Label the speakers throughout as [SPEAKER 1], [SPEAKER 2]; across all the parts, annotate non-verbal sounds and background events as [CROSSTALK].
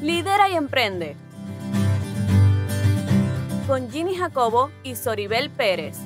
[SPEAKER 1] Lidera y emprende. Con Ginny Jacobo y Soribel Pérez.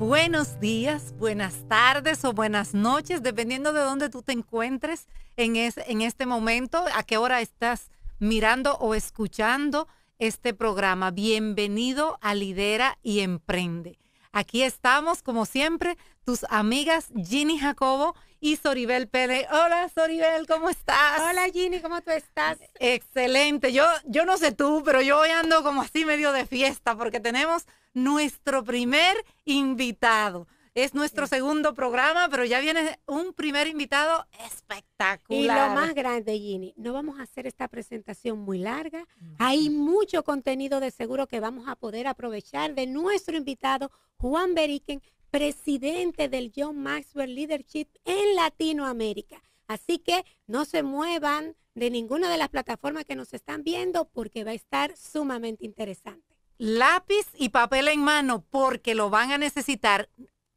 [SPEAKER 2] Buenos días, buenas tardes o buenas noches, dependiendo de dónde tú te encuentres en, en este momento, a qué hora estás mirando o escuchando este programa. Bienvenido a Lidera y Emprende. Aquí estamos, como siempre, tus amigas Ginny Jacobo y Soribel Pérez. Hola, Soribel, ¿cómo estás? Hola, Ginny, ¿cómo tú estás? Excelente. Yo, yo no sé tú, pero yo hoy ando como así medio de fiesta porque tenemos nuestro primer invitado. Es nuestro segundo programa, pero ya viene un primer invitado espectacular. Y lo más
[SPEAKER 1] grande, Ginny, no vamos a hacer esta presentación muy larga. Hay mucho contenido de seguro que vamos a poder aprovechar de nuestro invitado, Juan Beriken, presidente del John Maxwell Leadership en Latinoamérica. Así que no se muevan de ninguna de las plataformas que nos están viendo porque va a estar sumamente interesante lápiz y papel en mano porque lo van
[SPEAKER 2] a necesitar.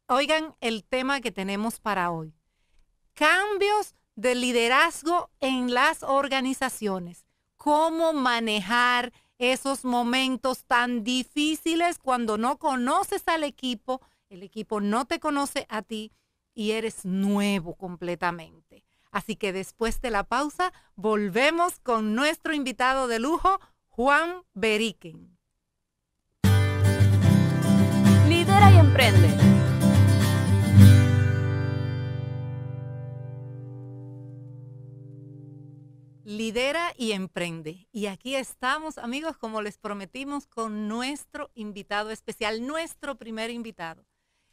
[SPEAKER 2] Oigan el tema que tenemos para hoy. Cambios de liderazgo en las organizaciones. Cómo manejar esos momentos tan difíciles cuando no conoces al equipo, el equipo no te conoce a ti y eres nuevo completamente. Así que después de la pausa volvemos con nuestro invitado de lujo, Juan Beriken. Lidera y emprende y emprende. Y aquí estamos, amigos, como les prometimos, con nuestro invitado especial, nuestro primer invitado.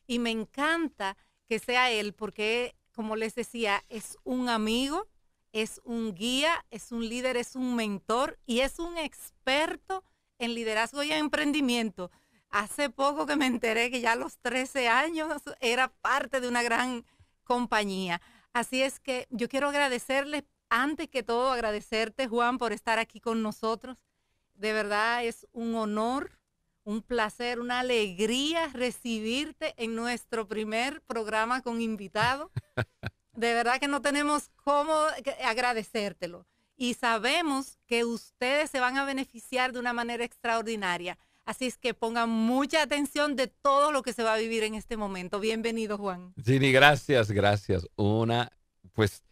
[SPEAKER 2] Y me encanta que sea él porque, como les decía, es un amigo, es un guía, es un líder, es un mentor y es un experto en liderazgo y emprendimiento. Hace poco que me enteré que ya a los 13 años era parte de una gran compañía. Así es que yo quiero agradecerles antes que todo agradecerte, Juan, por estar aquí con nosotros. De verdad es un honor, un placer, una alegría recibirte en nuestro primer programa con invitado. De verdad que no tenemos cómo agradecértelo. Y sabemos que ustedes se van a beneficiar de una manera extraordinaria. Así es que pongan mucha atención de todo lo que se va a vivir en este momento. Bienvenido, Juan.
[SPEAKER 3] Gini, gracias, gracias. Una, pues,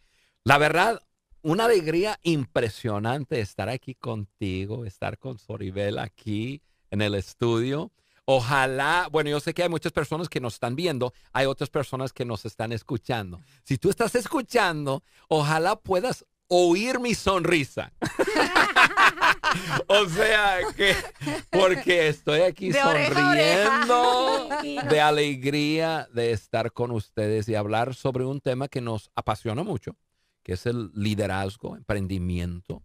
[SPEAKER 3] la verdad, una alegría impresionante estar aquí contigo, estar con Soribel aquí en el estudio. Ojalá, bueno, yo sé que hay muchas personas que nos están viendo, hay otras personas que nos están escuchando. Si tú estás escuchando, ojalá puedas oír mi sonrisa. [LAUGHS] o sea, que porque estoy aquí sonriendo [LAUGHS] de alegría de estar con ustedes y hablar sobre un tema que nos apasiona mucho que es el liderazgo, emprendimiento.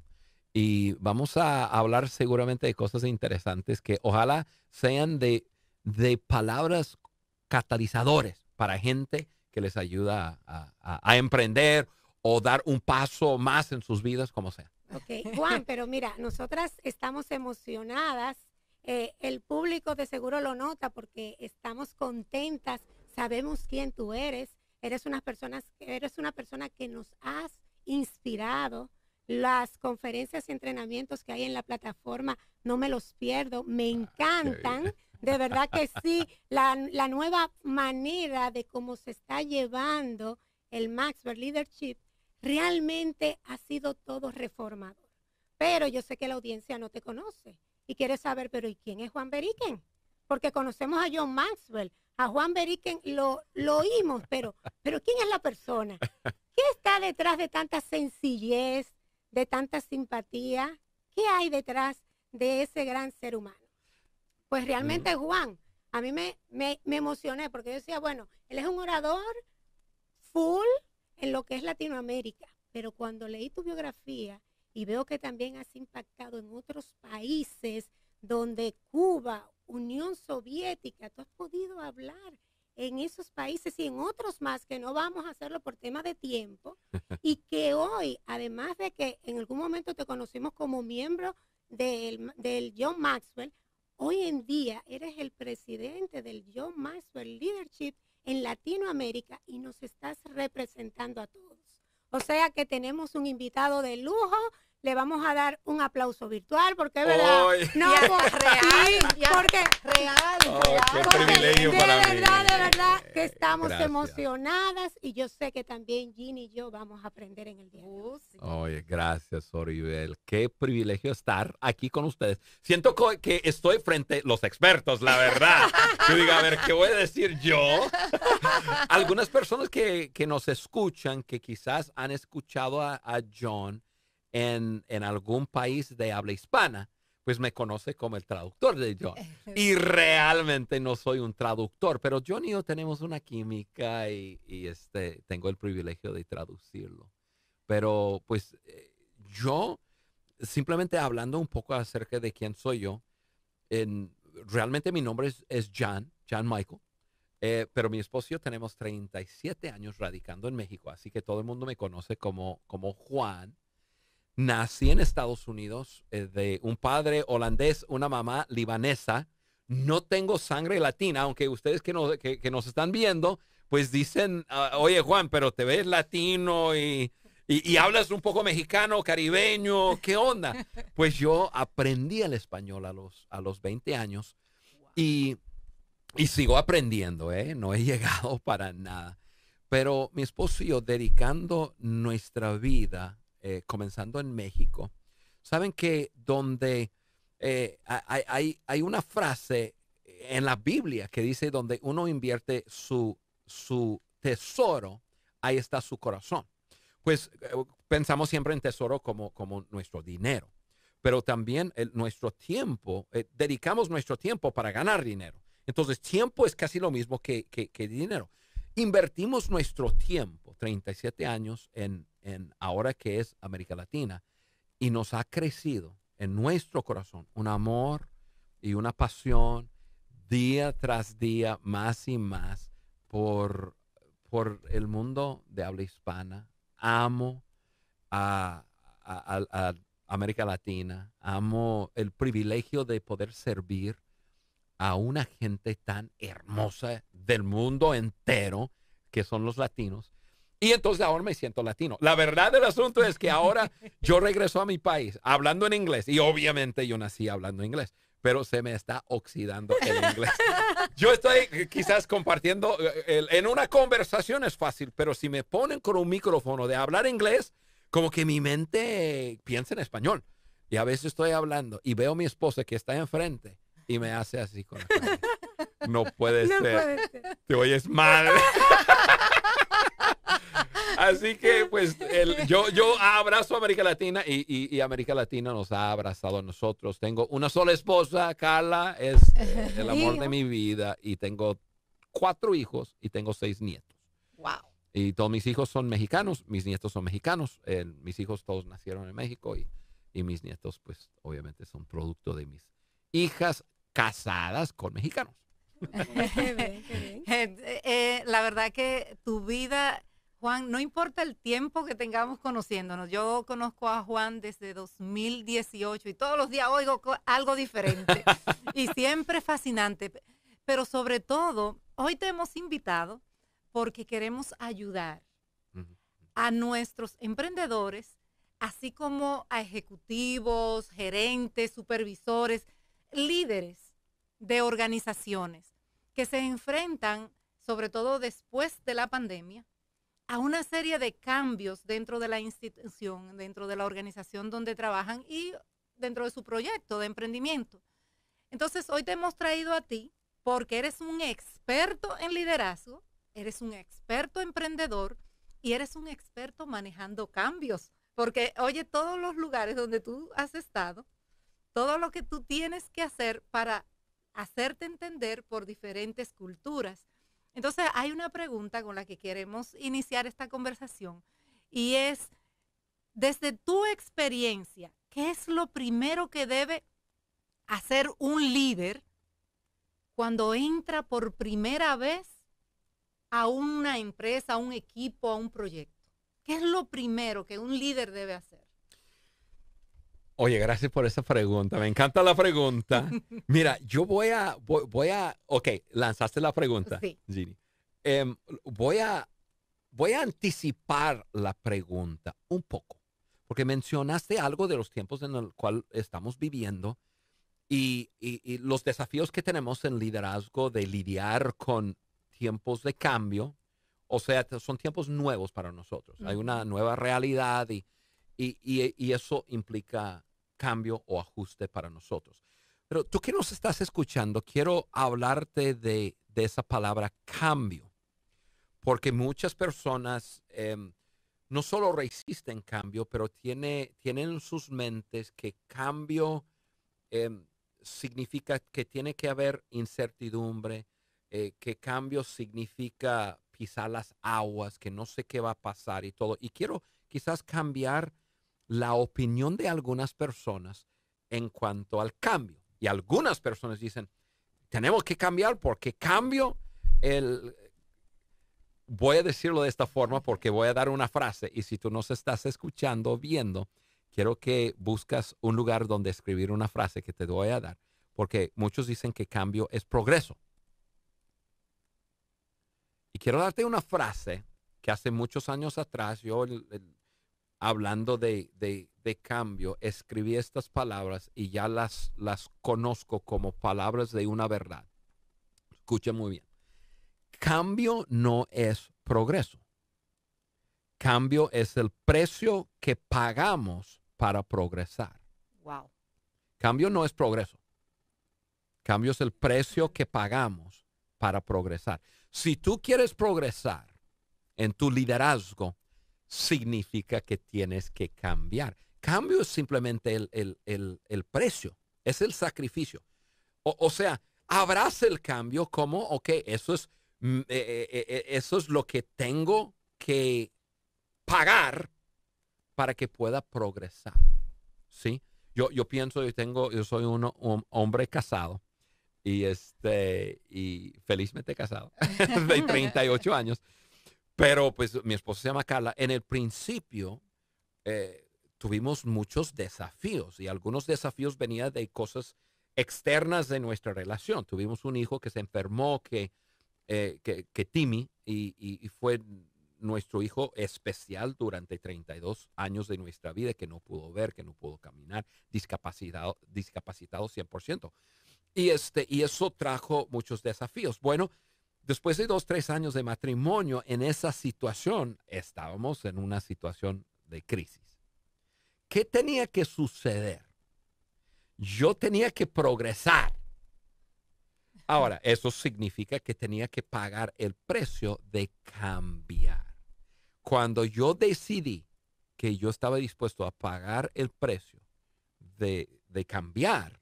[SPEAKER 3] Y vamos a hablar seguramente de cosas interesantes que ojalá sean de, de palabras catalizadores para gente que les ayuda a, emprender o dar un paso más en sus vidas, como sea.
[SPEAKER 1] Ok, Juan, pero mira, nosotras estamos emocionadas eh, el público de seguro lo nota porque estamos contentas, sabemos quién tú eres, Eres una, persona, eres una persona que nos has inspirado. Las conferencias y entrenamientos que hay en la plataforma, no me los pierdo, me ah, encantan. De verdad que sí, la, la nueva manera de cómo se está llevando el Maxwell Leadership realmente ha sido todo reformador. Pero yo sé que la audiencia no te conoce y quiere saber, pero ¿y quién es Juan Beriken? Porque conocemos a John Maxwell, a Juan Beriken lo, oímos, pero, pero ¿quién es la persona? ¿Qué está detrás de tanta sencillez, de tanta simpatía? ¿Qué hay detrás de ese gran ser humano? Pues realmente Juan, a mí me, me, me emocioné porque yo decía, bueno, él es un orador full en lo que es Latinoamérica, pero cuando leí tu biografía y veo que también has impactado en otros países donde Cuba Unión Soviética, tú has podido hablar en esos países y en otros más que no vamos a hacerlo por tema de tiempo [LAUGHS] y que hoy, además de que en algún momento te conocimos como miembro del, John Maxwell, hoy en día eres el presidente del John Maxwell Leadership en Latinoamérica y nos estás representando a todos. O sea que tenemos un invitado de lujo le vamos a dar un aplauso virtual porque es verdad. [LAUGHS] No, real, porque real, oh, real. porque de verdad, de verdad que eh, estamos emocionadas y yo sé que también Ginny y yo vamos a aprender en el día. Uh,
[SPEAKER 3] Oye, gracias, Oribel. Qué privilegio estar aquí con ustedes. Siento que estoy frente a los expertos, la verdad. Yo digo, a ver, ¿qué voy a decir yo?
[SPEAKER 2] [LAUGHS]
[SPEAKER 3] Algunas personas que, nos escuchan, que quizás han escuchado a John, en, algún país de habla hispana, pues me conoce como el traductor de John. [LAUGHS] Y realmente no soy un traductor, pero John y yo tenemos una química y, este, tengo el privilegio de traducirlo. Pero pues eh, yo, simplemente hablando un poco acerca de quién soy yo, realmente mi nombre es, John, John Michael, eh, pero mi esposo y yo tenemos 37 años radicando en México, así que todo el mundo me conoce como, como Juan. Nací en Estados Unidos eh, de un padre holandés, una mamá libanesa. No tengo sangre latina, aunque ustedes que nos, que, nos están viendo, pues dicen, ah, oye Juan, pero te ves latino y, y, hablas un poco mexicano, caribeño, ¿qué onda? Pues yo aprendí el español a los, a los 20 años y, y sigo aprendiendo, ¿eh? No he [LAUGHS] llegado para nada. Pero mi esposo y yo dedicando nuestra vida eh, comenzando en México. Saben que donde eh, hay, hay, una frase en la Biblia que dice donde uno invierte su, su tesoro, ahí está su corazón. Pues eh, pensamos siempre en tesoro como, como nuestro dinero, pero también nuestro tiempo, dedicamos nuestro tiempo para ganar dinero. Entonces, tiempo es casi lo mismo que, que dinero. Invertimos nuestro tiempo, 37 años, en, en ahora que es América Latina, y nos ha crecido en nuestro corazón un amor y una pasión día tras día más y más por, por el mundo de habla hispana. Amo a, a América Latina, amo el privilegio de poder servir a una gente tan hermosa del mundo entero que son los latinos y entonces ahora me siento latino. La verdad del asunto es que ahora [LAUGHS] yo regreso a mi país hablando en inglés y obviamente yo nací hablando inglés, pero se me está oxidando el inglés. [LAUGHS] Yo estoy eh, quizás compartiendo, eh, en una conversación es fácil, pero si me ponen con un micrófono de hablar inglés, como que mi mente piensa en español. Y a veces estoy hablando y veo a mi esposa que está enfrente y me hace así con la cara. [LAUGHS] No puede ser. Puede Te oyes mal. Así que, pues, yo, yo abrazo a América Latina y, América Latina nos ha abrazado a nosotros. Tengo una sola esposa, Carla, es eh, el amor de mi vida, y tengo cuatro hijos y tengo seis nietos. ¡Wow! Y todos mis hijos son mexicanos, mis nietos son mexicanos, eh, mis hijos todos nacieron en México y, mis nietos, pues, obviamente son producto de mis hijas casadas con mexicanos. [LAUGHS] [LAUGHS]
[SPEAKER 2] Eh, la verdad que tu vida Juan, no importa el tiempo que tengamos conociéndonos, yo conozco a Juan desde 2018 y todos los días oigo algo diferente [LAUGHS] y siempre fascinante, pero sobre todo, hoy te hemos invitado porque queremos ayudar a nuestros emprendedores, así como a ejecutivos, gerentes, supervisores, líderes de organizaciones que se enfrentan, sobre todo después de la pandemia, a una serie de cambios dentro de la institución, dentro de la organización donde trabajan y dentro de su proyecto de emprendimiento. Entonces, hoy te hemos traído a ti porque eres un experto en liderazgo, eres un experto emprendedor y eres un experto manejando cambios. Porque, oye, todos los lugares donde tú has estado, todo lo que tú tienes que hacer para hacerte entender por diferentes culturas. Entonces hay una pregunta con la que queremos iniciar esta conversación y es, desde tu experiencia, ¿qué es lo primero que debe hacer un líder cuando entra por primera vez a una empresa, a un equipo, a un proyecto? ¿Qué es lo primero que un líder debe hacer?
[SPEAKER 3] Oye, gracias por esa pregunta. Me encanta la pregunta. [LAUGHS] Mira, yo voy a, voy, a, ok, lanzaste la pregunta, sí. Gini. Em, voy a, voy a anticipar la pregunta un poco, porque mencionaste algo de los tiempos en el cual estamos viviendo y, los desafíos que tenemos en liderazgo de lidiar con tiempos de cambio. O sea, son tiempos nuevos para nosotros. Hay una nueva realidad y y, eso implica cambio o ajuste para nosotros. Pero tú que nos estás escuchando, quiero hablarte de, esa palabra cambio, porque muchas personas em, no solo resisten cambio, pero tiene, tienen en sus mentes que cambio em, significa que tiene que haber incertidumbre, eh, que cambio significa pisar las aguas, que no sé qué va a pasar y todo. Y quiero quizás cambiar la opinión de algunas personas en cuanto al cambio. Y algunas personas dicen, tenemos que cambiar porque cambio el... Voy a decirlo de esta forma porque voy a dar una frase y si tú nos estás escuchando viendo, quiero que buscas un lugar donde escribir una frase que te voy a dar, porque muchos dicen que cambio es progreso. Y quiero darte una frase que hace muchos años atrás yo hablando de, cambio, escribí estas palabras y ya las, las conozco como palabras de una verdad. Escuchen muy bien. Cambio no es progreso. Cambio es el precio que pagamos para progresar. Wow. Cambio no es progreso. Cambio es el precio que pagamos para progresar. Si tú quieres progresar en tu liderazgo, significa que tienes que cambiar. Cambio es simplemente el, precio, es el sacrificio. O, sea, habrás el cambio como, ok, eso es, mm, eh, eh, eh, eso es lo que tengo que pagar para que pueda progresar. ¿Sí? Yo, yo pienso, yo tengo, yo soy un hombre casado y este, y felizmente casado, [LAUGHS] de 38 años. Pero pues mi esposa se llama Carla. En el principio eh, tuvimos muchos desafíos y algunos desafíos venían de cosas externas de nuestra relación. Tuvimos un hijo que se enfermó, que, eh, que, Timmy, y, fue nuestro hijo especial durante 32 años de nuestra vida, que no pudo ver, que no pudo caminar, discapacitado, discapacitado 100%. Y, este, y eso trajo muchos desafíos. Bueno, Después de dos, tres años de matrimonio en esa situación, estábamos en una situación de crisis. ¿Qué tenía que suceder? Yo tenía que progresar. Ahora, eso significa que tenía que pagar el precio de cambiar. Cuando yo decidí que yo estaba dispuesto a pagar el precio de, de cambiar,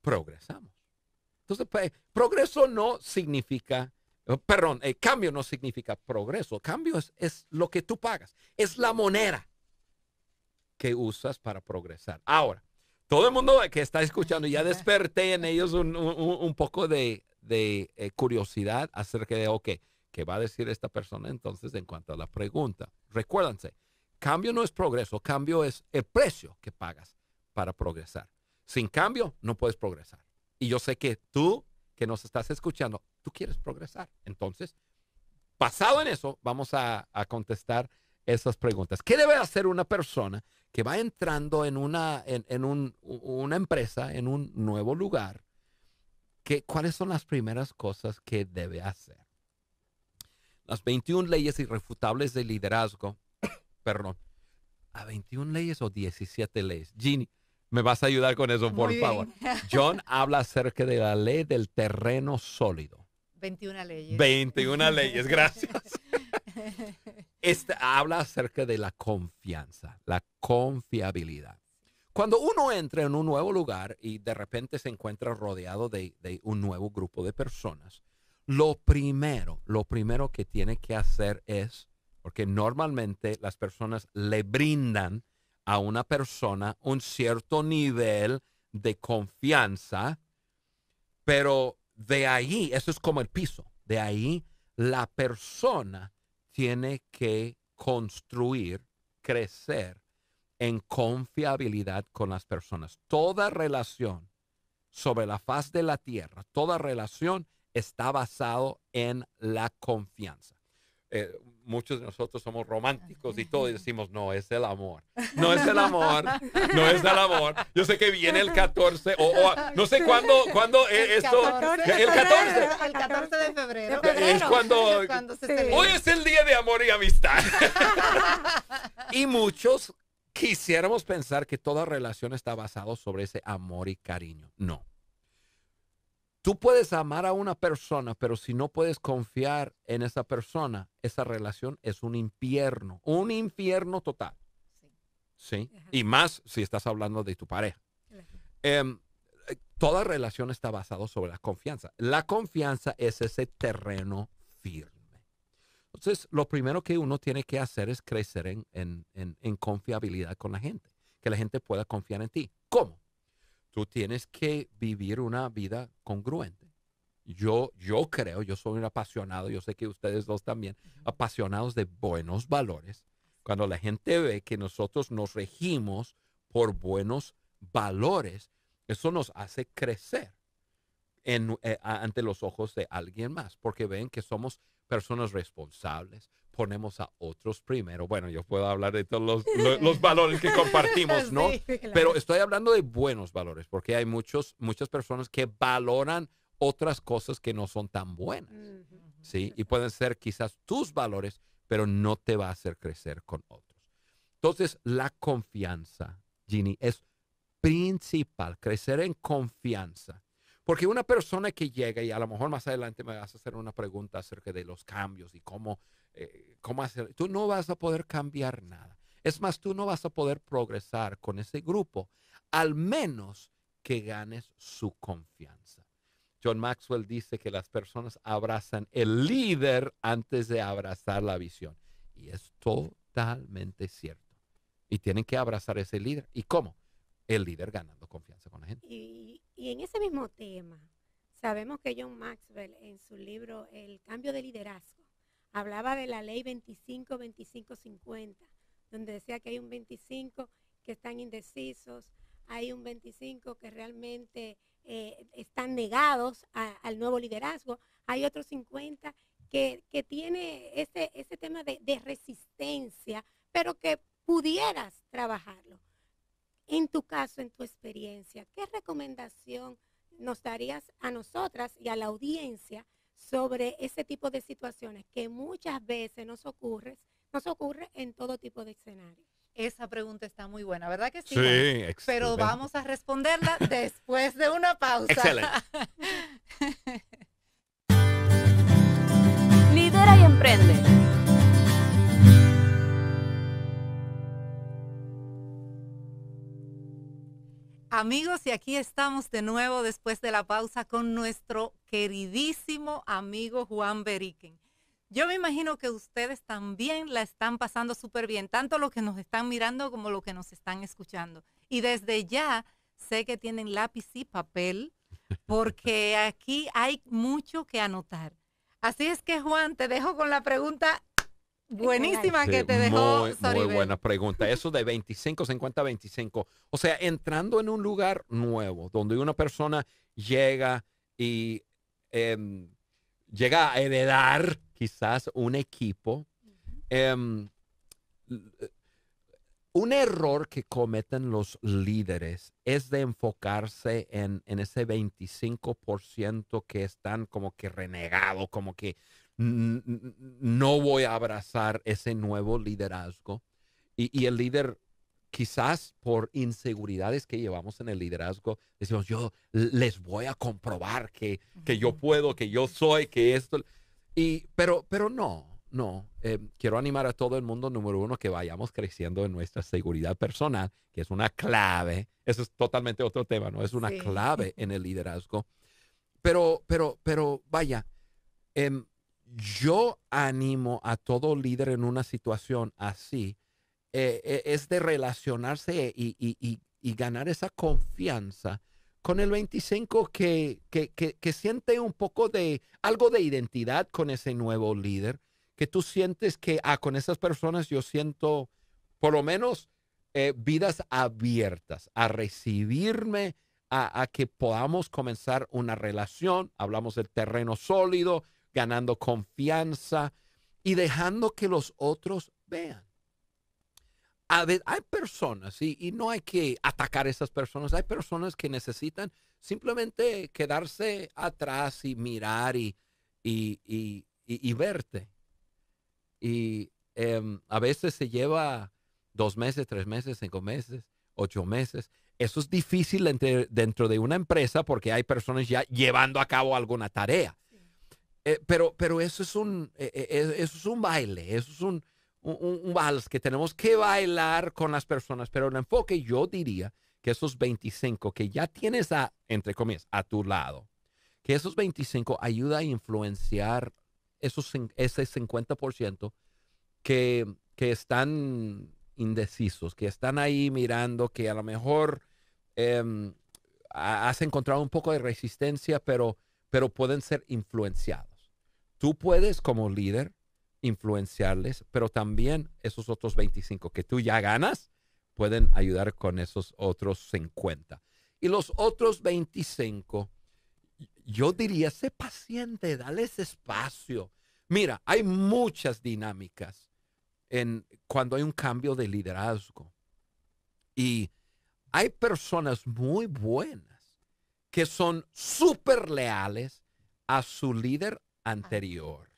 [SPEAKER 3] progresamos. Entonces, pues, eh, progreso no significa, eh, perdón, eh, cambio no significa progreso. Cambio es, lo que tú pagas, es la moneda que usas para progresar. Ahora, todo el mundo que está escuchando, ya [LAUGHS] desperté en ellos un, poco de, curiosidad acerca de, ok, ¿qué va a decir esta persona entonces en cuanto a la pregunta? Recuérdense, cambio no es progreso, cambio es el precio que pagas para progresar. Sin cambio no puedes progresar. Y yo sé que tú que nos estás escuchando, tú quieres progresar. Entonces, basado en eso, vamos a, contestar esas preguntas. ¿Qué debe hacer una persona que va entrando en una, una empresa, en un nuevo lugar? ¿Qué, ¿Cuáles son las primeras cosas que debe hacer? Las 21 leyes irrefutables de liderazgo, [COUGHS] perdón, a 21 leyes o 17 leyes. Ginny, me vas a ayudar con eso, por favor. John habla acerca de la ley del terreno sólido.
[SPEAKER 2] 21 leyes. 21
[SPEAKER 3] [LAUGHS] leyes, gracias. Este, habla acerca de la confianza, la confiabilidad. Cuando uno entra en un nuevo lugar y de repente se encuentra rodeado de, de un nuevo grupo de personas, lo primero, lo primero que tiene que hacer es, porque normalmente las personas le brindan a una persona un cierto nivel de confianza, pero de ahí, eso es como el piso, de ahí la persona tiene que construir, crecer en confiabilidad con las personas. Toda relación sobre la faz de la tierra, toda relación está basado en la confianza. Eh, muchos de nosotros somos románticos y todo y decimos, no es el amor, [LAUGHS] no es el amor, no es el amor. Yo sé que viene el 14 o, no sé cuándo, cuándo eh, el esto, el 14.
[SPEAKER 2] El 14 de febrero. Es cuando, hoy es
[SPEAKER 3] el día de amor y amistad. [LAUGHS] y muchos quisiéramos pensar que toda relación está basada sobre ese amor y cariño. No. Tú puedes amar a una persona, pero si no puedes confiar en esa persona, esa relación es un infierno, un infierno total. Sí. Y más si estás hablando de tu pareja. Em, toda relación está basada sobre la confianza. La confianza es ese terreno firme. Entonces, lo primero que uno tiene que hacer es crecer en, en confiabilidad con la gente, que la gente pueda confiar en ti. ¿Cómo? Tú tienes que vivir una vida congruente. Yo, yo creo, yo soy un apasionado, yo sé que ustedes dos también, apasionados de buenos valores. Cuando la gente ve que nosotros nos regimos por buenos valores, eso nos hace crecer eh, ante los ojos de alguien más, porque ven que somos personas responsables, ponemos a otros primero. Bueno, yo puedo hablar de todos los, valores que compartimos, [LAUGHS] ¿no? Pero estoy hablando de buenos valores, porque hay muchos, muchas personas que valoran otras cosas que no son tan buenas, ¿sí? Y pueden ser quizás tus valores, pero no te va a hacer crecer con otros. Entonces, la confianza, Ginny, es principal, crecer en confianza porque una persona que llega, y a lo mejor más adelante me vas a hacer una pregunta acerca de los cambios y cómo, eh, cómo hacer, tú no vas a poder cambiar nada. Es más, tú no vas a poder progresar con ese grupo, al menos que ganes su confianza. John Maxwell dice que las personas abrazan el líder antes de abrazar la visión. Y es totalmente cierto. Y tienen que abrazar ese líder. ¿Y cómo? El líder ganando confianza con la gente. Y,
[SPEAKER 1] y en ese mismo tema, sabemos que John Maxwell en su libro El cambio de liderazgo hablaba de la ley 25-25-50, donde decía que hay un 25 que están indecisos, hay un 25 que realmente eh, están negados al nuevo liderazgo, hay otros 50 que, tiene ese, tema de resistencia, pero que pudieras trabajarlo. En tu caso, en tu experiencia, ¿qué recomendación nos darías a nosotras y a la audiencia sobre ese tipo de situaciones que muchas veces nos ocurre, nos ocurre en todo tipo de escenarios? Esa pregunta está muy buena, ¿verdad que sí? Sí, Pero vamos a responderla después
[SPEAKER 2] de una pausa. Excelente.
[SPEAKER 3] [LAUGHS] Lidera y emprende
[SPEAKER 2] Amigos, y aquí estamos de nuevo después de la pausa con nuestro queridísimo amigo Juan Beriken. Yo me imagino que ustedes también la están pasando súper bien, tanto los que nos están mirando como los que nos están escuchando. Y desde ya sé que tienen lápiz y papel, porque aquí hay mucho que anotar. Así es que Juan, te dejo con la pregunta Buenísima que te dejó. Muy, buena
[SPEAKER 3] pregunta. Eso de 25, 50, 25. O sea, entrando en un lugar nuevo, donde una persona llega y em, llega a heredar quizás un equipo. Em, un error que cometen los líderes es de enfocarse en, en ese 25% que están como que renegados, como que no voy a abrazar ese nuevo liderazgo. Y, el líder, quizás por inseguridades que llevamos en el liderazgo, decimos, yo les voy a comprobar que, yo puedo, que yo soy, que esto. Y, pero, pero no, no. Eh, quiero animar a todo el mundo, número uno, que vayamos creciendo en nuestra seguridad personal, que es una clave. Eso es totalmente otro tema, ¿no? Es una clave en el liderazgo. Pero, pero, pero, vaya. Em, yo animo a todo líder en una situación así, eh, eh, es de relacionarse y, y, y, ganar esa confianza con el 25 que, que, que, siente un poco de algo de identidad con ese nuevo líder, que tú sientes que ah, con esas personas yo siento por lo menos eh, vidas abiertas a recibirme, a, a que podamos comenzar una relación, hablamos del terreno sólido, ganando confianza y dejando que los otros vean. A hay personas, y, no hay que atacar a esas personas, hay personas que necesitan simplemente quedarse atrás y mirar y, y, y, verte. Y em, a veces se lleva dos meses, tres meses, cinco meses, ocho meses. Eso es difícil dentro de una empresa porque hay personas ya llevando a cabo alguna tarea. Eh, pero, pero eso es un, eh, eh, eso es un baile, eso es un, un, vals que tenemos que bailar con las personas. Pero el enfoque, yo diría que esos 25 que ya tienes a, entre comillas, a tu lado, que esos 25 ayuda a influenciar esos, ese 50% que, están indecisos, que están ahí mirando, que a lo mejor em, has encontrado un poco de resistencia, pero pero pueden ser influenciados. Tú puedes como líder influenciarles, pero también esos otros 25 que tú ya ganas pueden ayudar con esos otros 50. Y los otros 25, yo diría, sé paciente, dale espacio. Mira, hay muchas dinámicas en cuando hay un cambio de liderazgo. Y hay personas muy buenas que son súper leales a su líder anterior.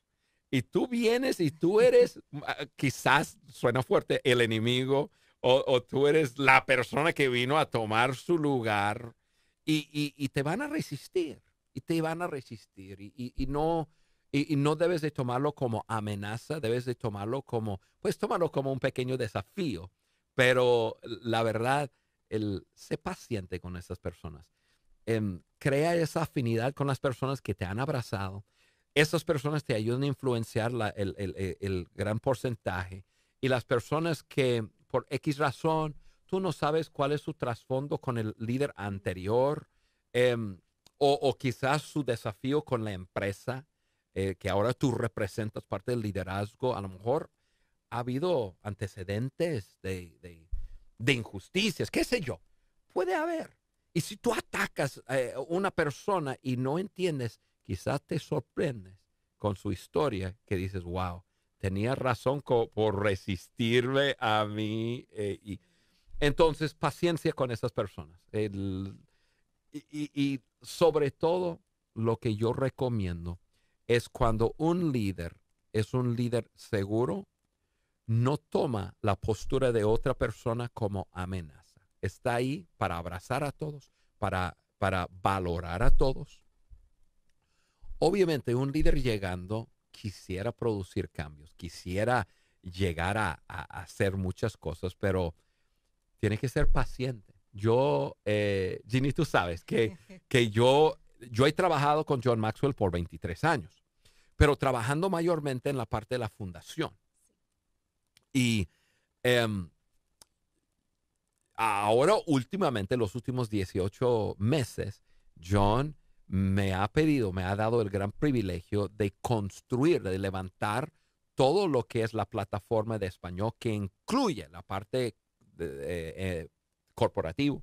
[SPEAKER 3] Y tú vienes y tú eres, ah, quizás suena fuerte, el enemigo o, tú eres la persona que vino a tomar su lugar y, te van a resistir, y te van a resistir y, no... no debes de tomarlo como amenaza, debes de tomarlo como, pues tomarlo como un pequeño desafío. Pero la verdad, el, sé paciente con esas personas. Em, crea esa afinidad con las personas que te han abrazado. Esas personas te ayudan a influenciar e, el, gran porcentaje. Y las personas que por X razón, tú no sabes cuál es su trasfondo con el líder anterior em, o, quizás su desafío con la empresa eh, que ahora tú representas parte del liderazgo. A lo mejor ha habido antecedentes de injusticias, qué sé yo. Puede haber. Y si tú atacas a eh, una persona y no entiendes, quizás te sorprendes con su historia que dices, wow, tenía razón por resistirme a mí. Eh, y, entonces, paciencia con esas personas. y, sobre todo, lo que yo recomiendo es cuando un líder es un líder seguro, no toma la postura de otra persona como amena está ahí para abrazar a todos, para, para valorar a todos. Obviamente un líder llegando quisiera producir cambios, quisiera llegar a, hacer muchas cosas, pero tiene que ser paciente. Yo, eh, Ginny, tú sabes que, [LAUGHS] que yo, yo he trabajado con John Maxwell por 23 años, pero trabajando mayormente en la parte de la fundación. Y em, Ahora, últimamente, los últimos 18 meses, John me ha pedido, me ha dado el gran privilegio de construir, de levantar todo lo que es la plataforma de español que incluye la parte eh, eh, corporativa,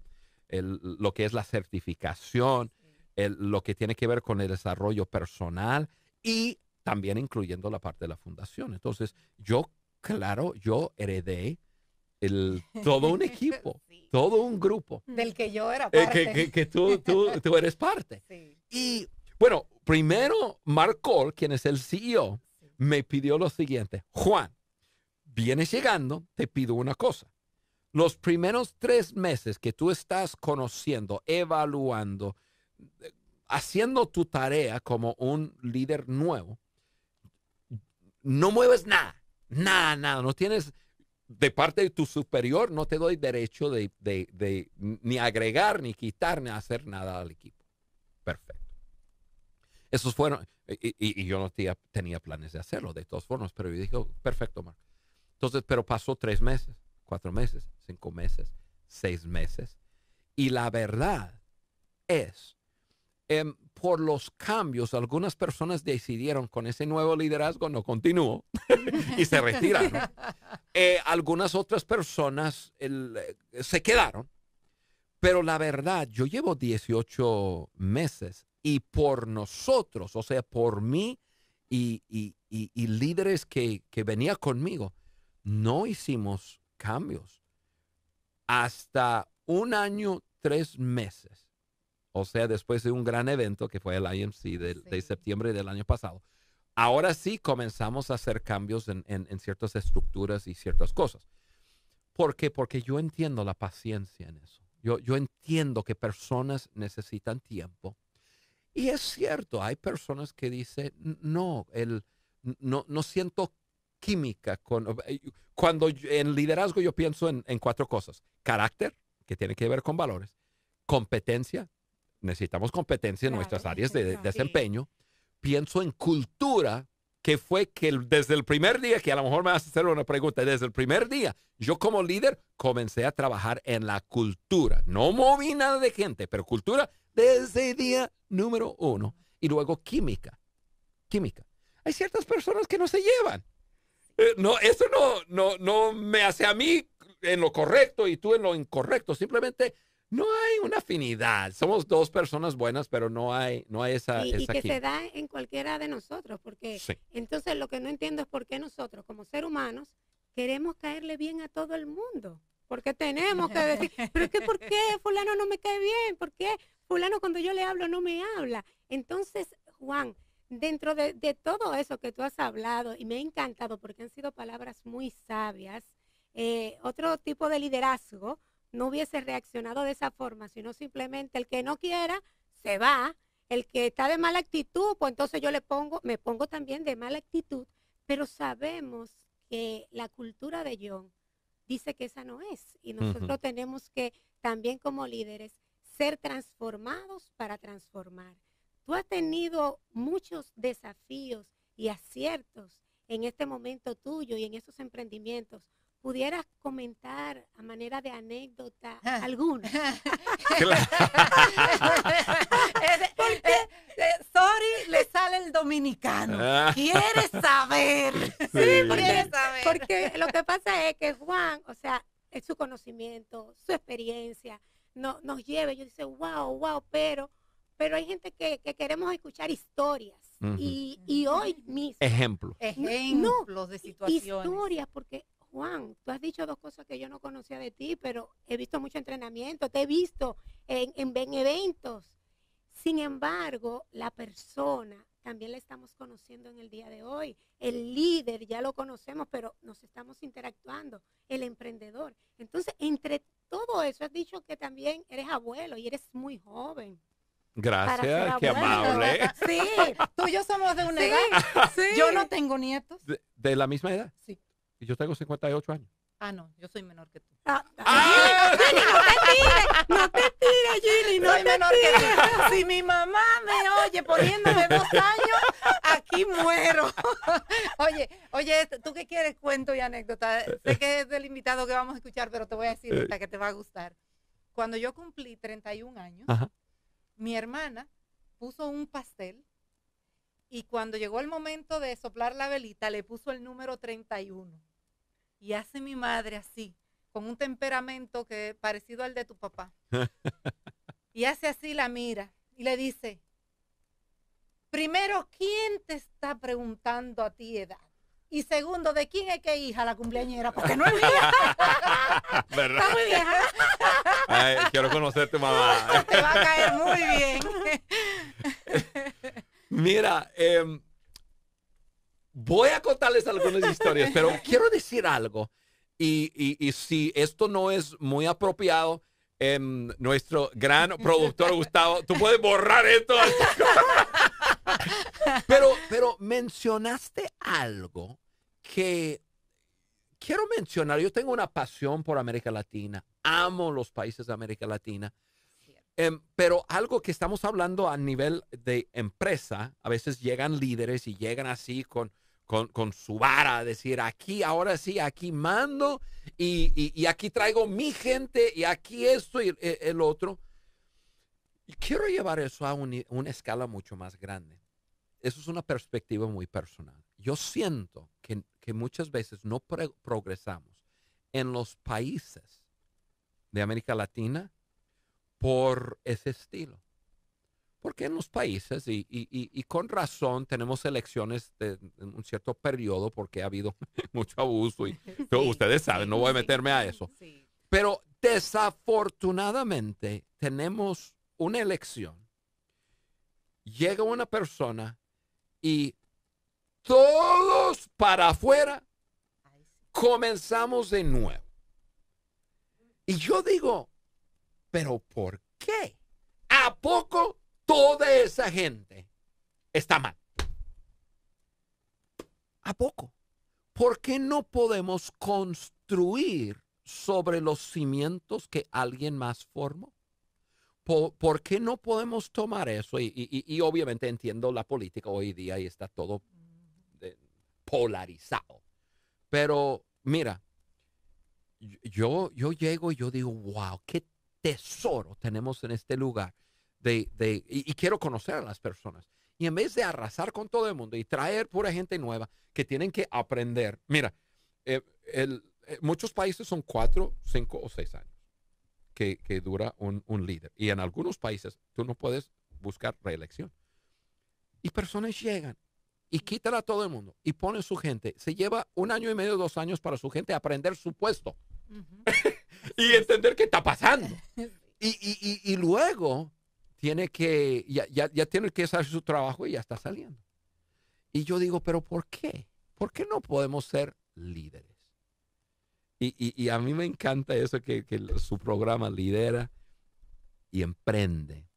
[SPEAKER 3] lo que es la certificación, lo que tiene que ver con el desarrollo personal y también incluyendo la parte de la fundación. Entonces, yo, claro, yo heredé el, todo un equipo, [LAUGHS] todo un grupo.
[SPEAKER 2] Del que yo era eh, parte. que,
[SPEAKER 3] [LAUGHS] tú, eres parte. Y bueno, primero Mark quien es el CEO, me pidió lo siguiente. Juan, vienes llegando, te pido una cosa. Los primeros tres meses que tú estás conociendo, evaluando, eh, haciendo tu tarea como un líder nuevo, no mueves nada, nada, nada, no tienes de parte de tu superior no te doy derecho de, ni agregar, ni quitar, ni hacer nada al equipo. Perfecto. Esos fueron, y, yo no tenía, tenía, planes de hacerlo de todas formas, pero yo dije, perfecto, Mark. Entonces, pero pasó tres meses, cuatro meses, cinco meses, seis meses. Y la verdad es Em, por los cambios, algunas personas decidieron con ese nuevo liderazgo no continuó [LAUGHS] y se retiraron. Eh, algunas otras personas eh, se quedaron. Pero la verdad, yo llevo 18 meses y por nosotros, o sea, por mí y, líderes que, que venía conmigo, no hicimos cambios. Hasta un año, tres meses o sea, después de un gran evento que fue el IMC de, de septiembre del año pasado, ahora sí comenzamos a hacer cambios en, ciertas estructuras y ciertas cosas. ¿Por qué? Porque yo entiendo la paciencia en eso. Yo, yo entiendo que personas necesitan tiempo. Y es cierto, hay personas que dicen, no, el, no, no siento química. Con, eh, cuando en liderazgo yo pienso en, en cuatro cosas. Carácter, que tiene que ver con valores. Competencia, necesitamos competencia en nuestras áreas de, desempeño. Pienso en cultura, que fue que desde el primer día, que a lo mejor me vas a hacer una pregunta, desde el primer día, yo como líder comencé a trabajar en la cultura. No moví nada de gente, pero cultura desde el día número uno. Y luego química. Química. Hay ciertas personas que no se llevan. Eh, no, eso no, no, no me hace a mí en lo correcto y tú en lo incorrecto. Simplemente no hay una afinidad. Somos dos personas buenas, pero no hay, no hay esa. Y, y que se da
[SPEAKER 1] en cualquiera de nosotros, porque entonces lo que no entiendo es por qué nosotros, como seres humanos, queremos caerle bien a todo el mundo. Porque tenemos que decir, [LAUGHS] pero es que ¿por qué fulano no me cae bien? ¿Por qué fulano cuando yo le hablo no me habla? Entonces, Juan, dentro de, todo eso que tú has hablado, y me ha encantado porque han sido palabras muy sabias, eh, otro tipo de liderazgo, no hubiese reaccionado de esa forma, sino simplemente el que no quiera se va, el que está de mala actitud, pues entonces yo le pongo, me pongo también de mala actitud, pero sabemos que la cultura de John dice que esa no es y nosotros tenemos que también como líderes ser transformados para transformar. Tú has tenido muchos desafíos y aciertos en este momento tuyo y en estos emprendimientos, pudieras comentar a manera de anécdota ah. alguna. [LAUGHS] [LAUGHS] Porque, eh, eh, eh, sorry, le sale el dominicano. Ah. [LAUGHS] Quiere saber. Sí, saber. Porque lo que pasa es que Juan, o sea, es su conocimiento, su experiencia, no, nos lleva. Yo dice, wow, wow, pero pero hay gente que, queremos escuchar historias. y, hoy mismo.
[SPEAKER 3] Ejemplos.
[SPEAKER 2] Ejemplos de situaciones.
[SPEAKER 1] Historias, porque Juan, tú has dicho dos cosas que yo no conocía de ti, pero he visto mucho entrenamiento, te he visto en, en, eventos. Sin embargo, la persona también la estamos conociendo en el día de hoy. El líder ya lo conocemos, pero nos estamos interactuando. El emprendedor. Entonces, entre todo eso, has dicho que también eres abuelo y eres muy joven.
[SPEAKER 3] Gracias, qué amable.
[SPEAKER 1] Sí, tú y yo somos de una edad. Yo no tengo
[SPEAKER 3] nietos. ¿De, la misma edad? Sí. Y yo tengo 58 años.
[SPEAKER 2] Ah, no, yo soy menor que tú. Ah, ah, ah. no te tires, no no soy te menor tires. Que Si mi mamá me oye poniéndome dos años, aquí muero. [LAUGHS] oye, oye, ¿tú qué quieres cuento y anécdota? Sé que es del invitado que vamos a escuchar, pero te voy a decir esta eh. que te va a gustar. Cuando yo cumplí 31 años, mi hermana puso un pastel y cuando llegó el momento de soplar la velita, le puso el número 31 y hace mi madre así, con un temperamento que parecido al de tu papá.
[SPEAKER 1] [LAUGHS]
[SPEAKER 2] y hace así la mira y le dice, primero, ¿quién te está preguntando a ti edad? Y segundo, ¿de quién es que hija la cumpleañera? Porque no es mía.
[SPEAKER 3] [LAUGHS] ¿Verdad?
[SPEAKER 2] Está
[SPEAKER 3] muy ¿eh? quiero conocerte, mamá. [LAUGHS] Te
[SPEAKER 2] va a caer muy bien.
[SPEAKER 3] Mira, eh, voy a contarles algunas historias, pero [LAUGHS] quiero decir algo. Y, si esto no es muy apropiado, em, nuestro gran productor Gustavo, tú puedes borrar esto. [LAUGHS] pero, pero mencionaste algo que quiero mencionar. Yo tengo una pasión por América Latina, amo los países de América Latina. Em, pero algo que estamos hablando a nivel de empresa, a veces llegan líderes y llegan así con, con, con, su vara, decir, aquí, ahora sí, aquí mando y, y, aquí traigo mi gente y aquí esto y eh, el otro. Y quiero llevar eso a una escala mucho más grande. Eso es una perspectiva muy personal. Yo siento que, muchas veces no progresamos en los países de América Latina por ese estilo. Porque en los países, y, con razón, tenemos elecciones de, en un cierto periodo porque ha habido [LAUGHS] mucho abuso y [LAUGHS] ustedes saben, no voy a meterme a eso. Pero desafortunadamente tenemos una elección, llega una persona y todos para afuera comenzamos de nuevo. Y yo digo, pero ¿por qué? ¿A poco toda esa gente está mal. ¿A poco? ¿Por qué no podemos construir sobre los cimientos que alguien más formó? ¿Por, qué no podemos tomar eso? Y, obviamente entiendo la política hoy día y está todo eh, polarizado. Pero mira, yo, yo llego y yo digo, wow, qué tesoro tenemos en este lugar de, de y, quiero conocer a las personas. Y en vez de arrasar con todo el mundo y traer pura gente nueva que tienen que aprender, mira, eh, el, eh, muchos países son cuatro, cinco o seis años que, que dura un, un, líder. Y en algunos países tú no puedes buscar reelección. Y personas llegan y quitan a todo el mundo y ponen su gente. Se lleva un año y medio, dos años para su gente aprender su puesto [LAUGHS] y entender qué está pasando. [LAUGHS] Y, y, y, y, luego tiene que, ya, ya, tiene que hacer su trabajo y ya está saliendo. Y yo digo, pero ¿por qué? ¿Por qué no podemos ser líderes? Y, a mí me encanta eso que, su programa lidera y emprende,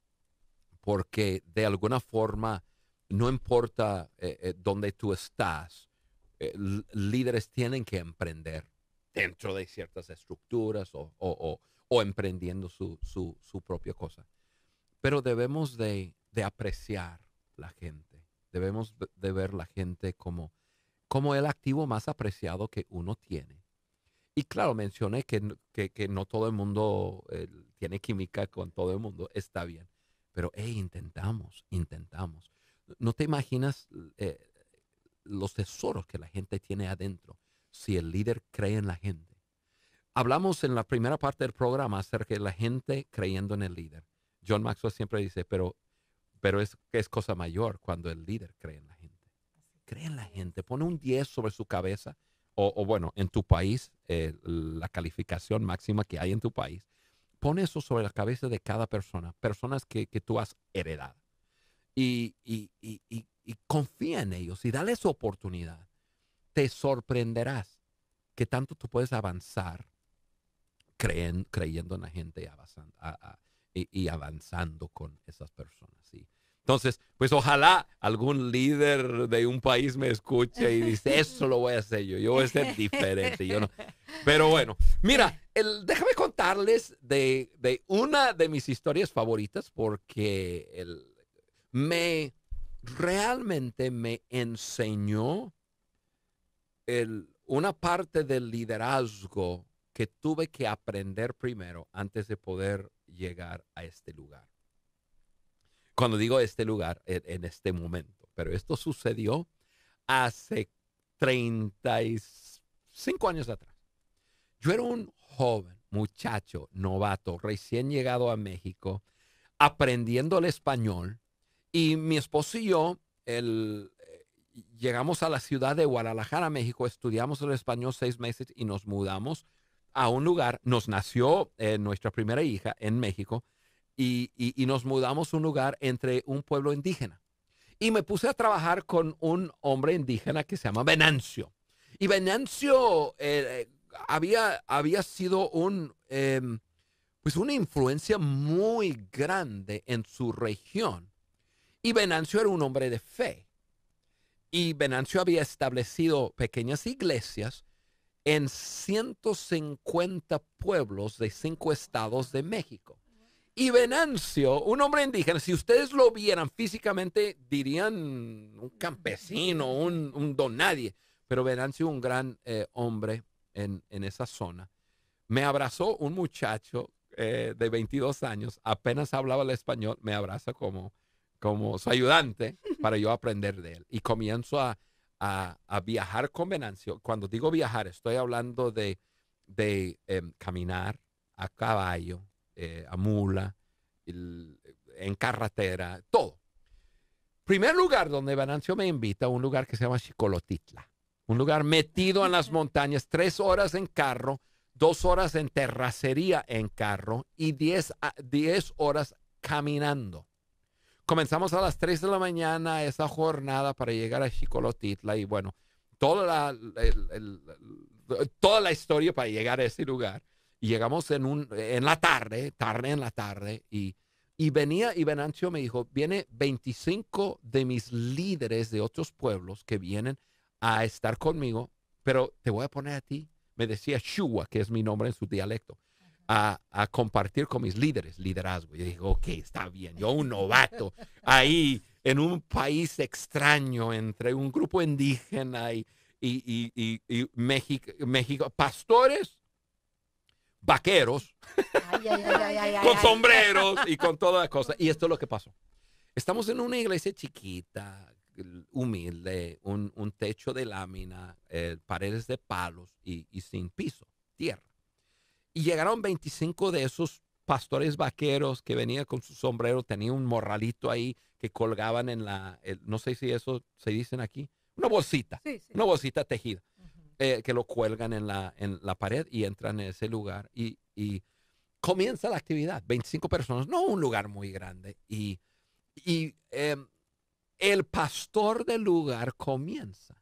[SPEAKER 3] porque de alguna forma, no importa donde eh, eh, dónde tú estás, eh, líderes tienen que emprender dentro de ciertas estructuras o, emprendiendo su, su propia cosa. Pero debemos de, apreciar la gente. Debemos de ver la gente como, como el activo más apreciado que uno tiene. Y claro, mencioné que, no todo el mundo eh, tiene química con todo el mundo, está bien. Pero intentamos, intentamos. No te imaginas eh, los tesoros que la gente tiene adentro si el líder cree en la gente. Hablamos en la primera parte del programa acerca de la gente creyendo en el líder. John Maxwell siempre dice, pero, pero es, es cosa mayor cuando el líder cree en la gente. Cree en la gente, pone un 10 sobre su cabeza. O, bueno, en tu país, eh, la calificación máxima que hay en tu país, pone eso sobre la cabeza de cada persona, personas que, tú has heredado. Y, confía en ellos y dale su oportunidad. Te sorprenderás que tanto tú puedes avanzar creyendo en la gente y avanzando, y, avanzando con esas personas. ¿sí? Entonces, pues ojalá algún líder de un país me escuche y dice, [LAUGHS] eso lo voy a hacer yo, yo voy a ser diferente. Yo [LAUGHS] Pero bueno, mira, déjame contarles de, una de mis historias favoritas porque me realmente me enseñó una parte del liderazgo que tuve que aprender primero antes de poder llegar a este lugar. Cuando digo este lugar, e, en, este momento, pero esto sucedió hace 35 años atrás. Yo era un joven, muchacho, novato, recién llegado a México, aprendiendo el español, y mi esposo y yo eh, llegamos a la ciudad de Guadalajara, México, estudiamos el español seis meses y nos mudamos a un lugar, nos nació eh, nuestra primera hija en México y, nos mudamos a un lugar entre un pueblo indígena. Y me puse a trabajar con un hombre indígena que se llama Venancio. Y Venancio eh, eh, había, había sido un, em, pues una influencia muy grande en su región. Y Venancio era un hombre de fe. Y Venancio había establecido pequeñas iglesias en 150 pueblos de cinco estados de México. Y Venancio, un hombre indígena, si ustedes lo vieran físicamente, dirían un campesino, un, un don nadie. Pero Venancio, un gran eh, hombre en, en, esa zona, me abrazó un muchacho eh, de 22 años, apenas hablaba el español, me abraza como, como su ayudante para yo aprender de él. Y comienzo a, a, viajar con Venancio. Cuando digo viajar, estoy hablando de, em, caminar a caballo, eh, a mula, en carretera, todo. Primer lugar donde Venancio me invita, un lugar que se llama Chicolotitla. Un lugar metido en las [LAUGHS] montañas, tres horas en carro, dos horas en terracería en carro y diez, ah, diez horas caminando comenzamos a las 3 de la mañana esa jornada para llegar a Chicolotitla y bueno, toda la, toda la historia para llegar a ese lugar. Y llegamos en, un, en la tarde, tarde en la tarde, y, y venía y Venancio me dijo, viene 25 de mis líderes de otros pueblos que vienen a estar conmigo, pero te voy a poner a ti. Me decía Shua, que es mi nombre en su dialecto a, compartir con mis líderes liderazgo. Yo digo ok, está bien, yo un novato ahí en un país extraño entre un grupo indígena y, México, México, pastores vaqueros,
[SPEAKER 1] con sombreros
[SPEAKER 3] y con toda la cosa. Y esto es lo que pasó. Estamos en una iglesia chiquita, humilde, un, techo de lámina, eh, paredes de palos y, sin piso, tierra. Y llegaron 25 de esos pastores vaqueros que venían con su sombrero, tenía un morralito ahí que colgaban en la, no sé si eso se dicen aquí, una bolsita, una bolsita tejida, eh, que lo cuelgan en la, en la pared y entran en ese lugar y, comienza la actividad. 25 personas, no un lugar muy grande. Y, em, el pastor del lugar comienza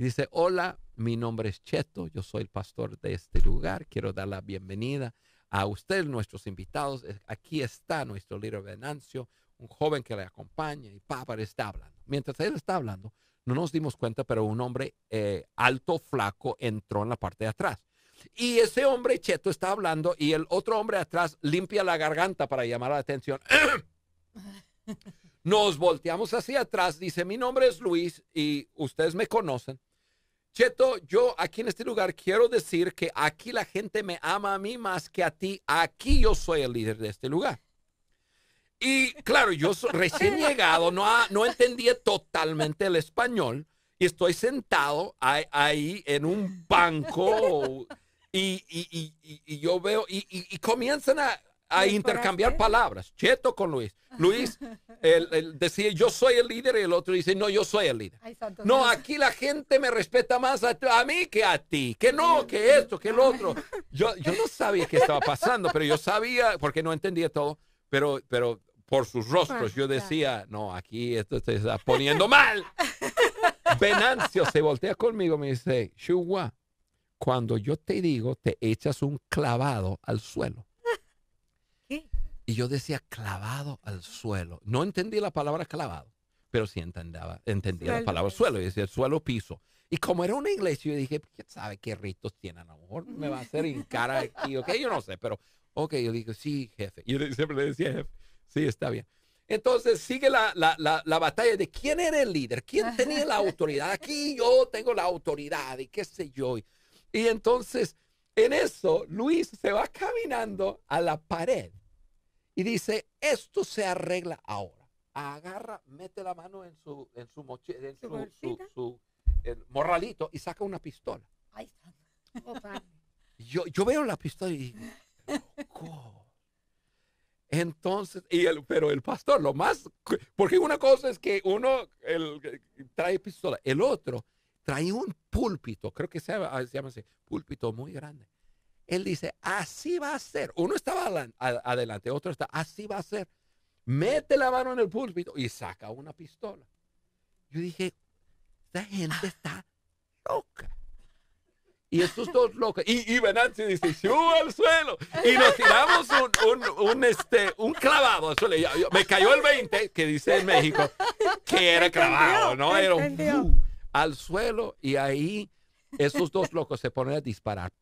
[SPEAKER 3] y dice, hola, mi nombre es Cheto, yo soy el pastor de este lugar, quiero dar la bienvenida a ustedes, nuestros invitados. Aquí está nuestro líder Venancio, un joven que le acompaña y papá está hablando. Mientras él está hablando, no nos dimos cuenta, pero un hombre eh, alto, flaco, entró en la parte de atrás. Y ese hombre cheto está hablando y el otro hombre atrás limpia la garganta para llamar la atención. [LAUGHS] Nos volteamos hacia atrás, dice, mi nombre es Luis y ustedes me conocen. Cheto, yo aquí en este lugar quiero decir que aquí la gente me ama a mí más que a ti. Aquí yo soy el líder de este lugar. Y claro, yo recién [LAUGHS] llegado, no, no entendía totalmente el español y estoy sentado ahí, en un banco y, y yo veo y, comienzan a, a intercambiar palabras. Cheto con Luis. [LAUGHS] Luis decía, yo soy el líder y el otro dice, no, yo soy el líder. no, aquí la gente me respeta más a, mí que a ti. Que no, que esto, que el otro. Yo, yo no sabía qué estaba pasando, pero yo sabía, porque no entendía todo, pero, pero por sus rostros yo decía, no, aquí esto se está poniendo mal. [LAUGHS] Venancio se voltea conmigo me dice, Chihuahua, cuando yo te digo, te echas un clavado al suelo. Y yo decía clavado al suelo. No entendí la palabra clavado, pero sí entendaba, entendía la palabra suelo. Y decía suelo piso. Y como era una iglesia, yo dije, pues, ¿quién sabe qué ritos tienen? A me va a hacer hincar aquí, ok, yo no sé, pero, ok, yo digo, sí, jefe. Y yo siempre le decía, jefe, sí, está bien. Entonces sigue la, la, batalla de quién era el líder, quién tenía la autoridad. Aquí yo tengo la autoridad y qué sé yo. Y entonces en eso Luis se va caminando a la pared y dice, esto se arregla ahora. Agarra, mete la mano en su, en su, en su, su, morralito y saca una pistola. Oh, yo, yo veo la pistola y digo, Entonces, y el, pero el pastor, lo más, porque una cosa es que uno trae pistola, el otro trae un púlpito, creo que se, se llama así, púlpito muy grande. Él dice, así va a ser. Uno estaba adelante, otro está, así va a ser. Mete la mano en el púlpito y saca una pistola. Yo dije, esta gente ah. está loca. Y estos dos locos. Y, y Benanzi dice, suba al suelo. Y nos tiramos un, este, un clavado. me cayó el 20, que dice en México, que [LAUGHS] era clavado, ¿no? Era un, al suelo. Y ahí esos dos locos se ponen a disparar.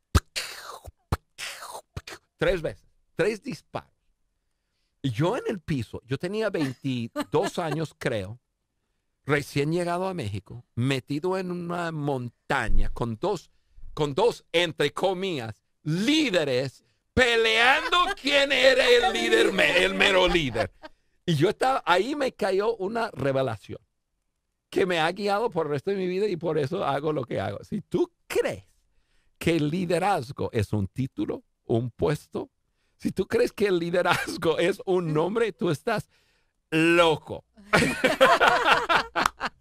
[SPEAKER 3] Tres veces. Tres disparos. Y yo en el piso, yo tenía 22 [LAUGHS] años, creo, recién llegado a México, metido en una montaña con dos, con dos, entre comillas, líderes, peleando [LAUGHS] quién era el líder, el mero líder. Y yo estaba, ahí me cayó una revelación que me ha guiado por el resto de mi vida y por eso hago lo que hago. Si tú crees que el liderazgo es un título, un puesto. Si tú crees que el liderazgo es un nombre, tú estás loco.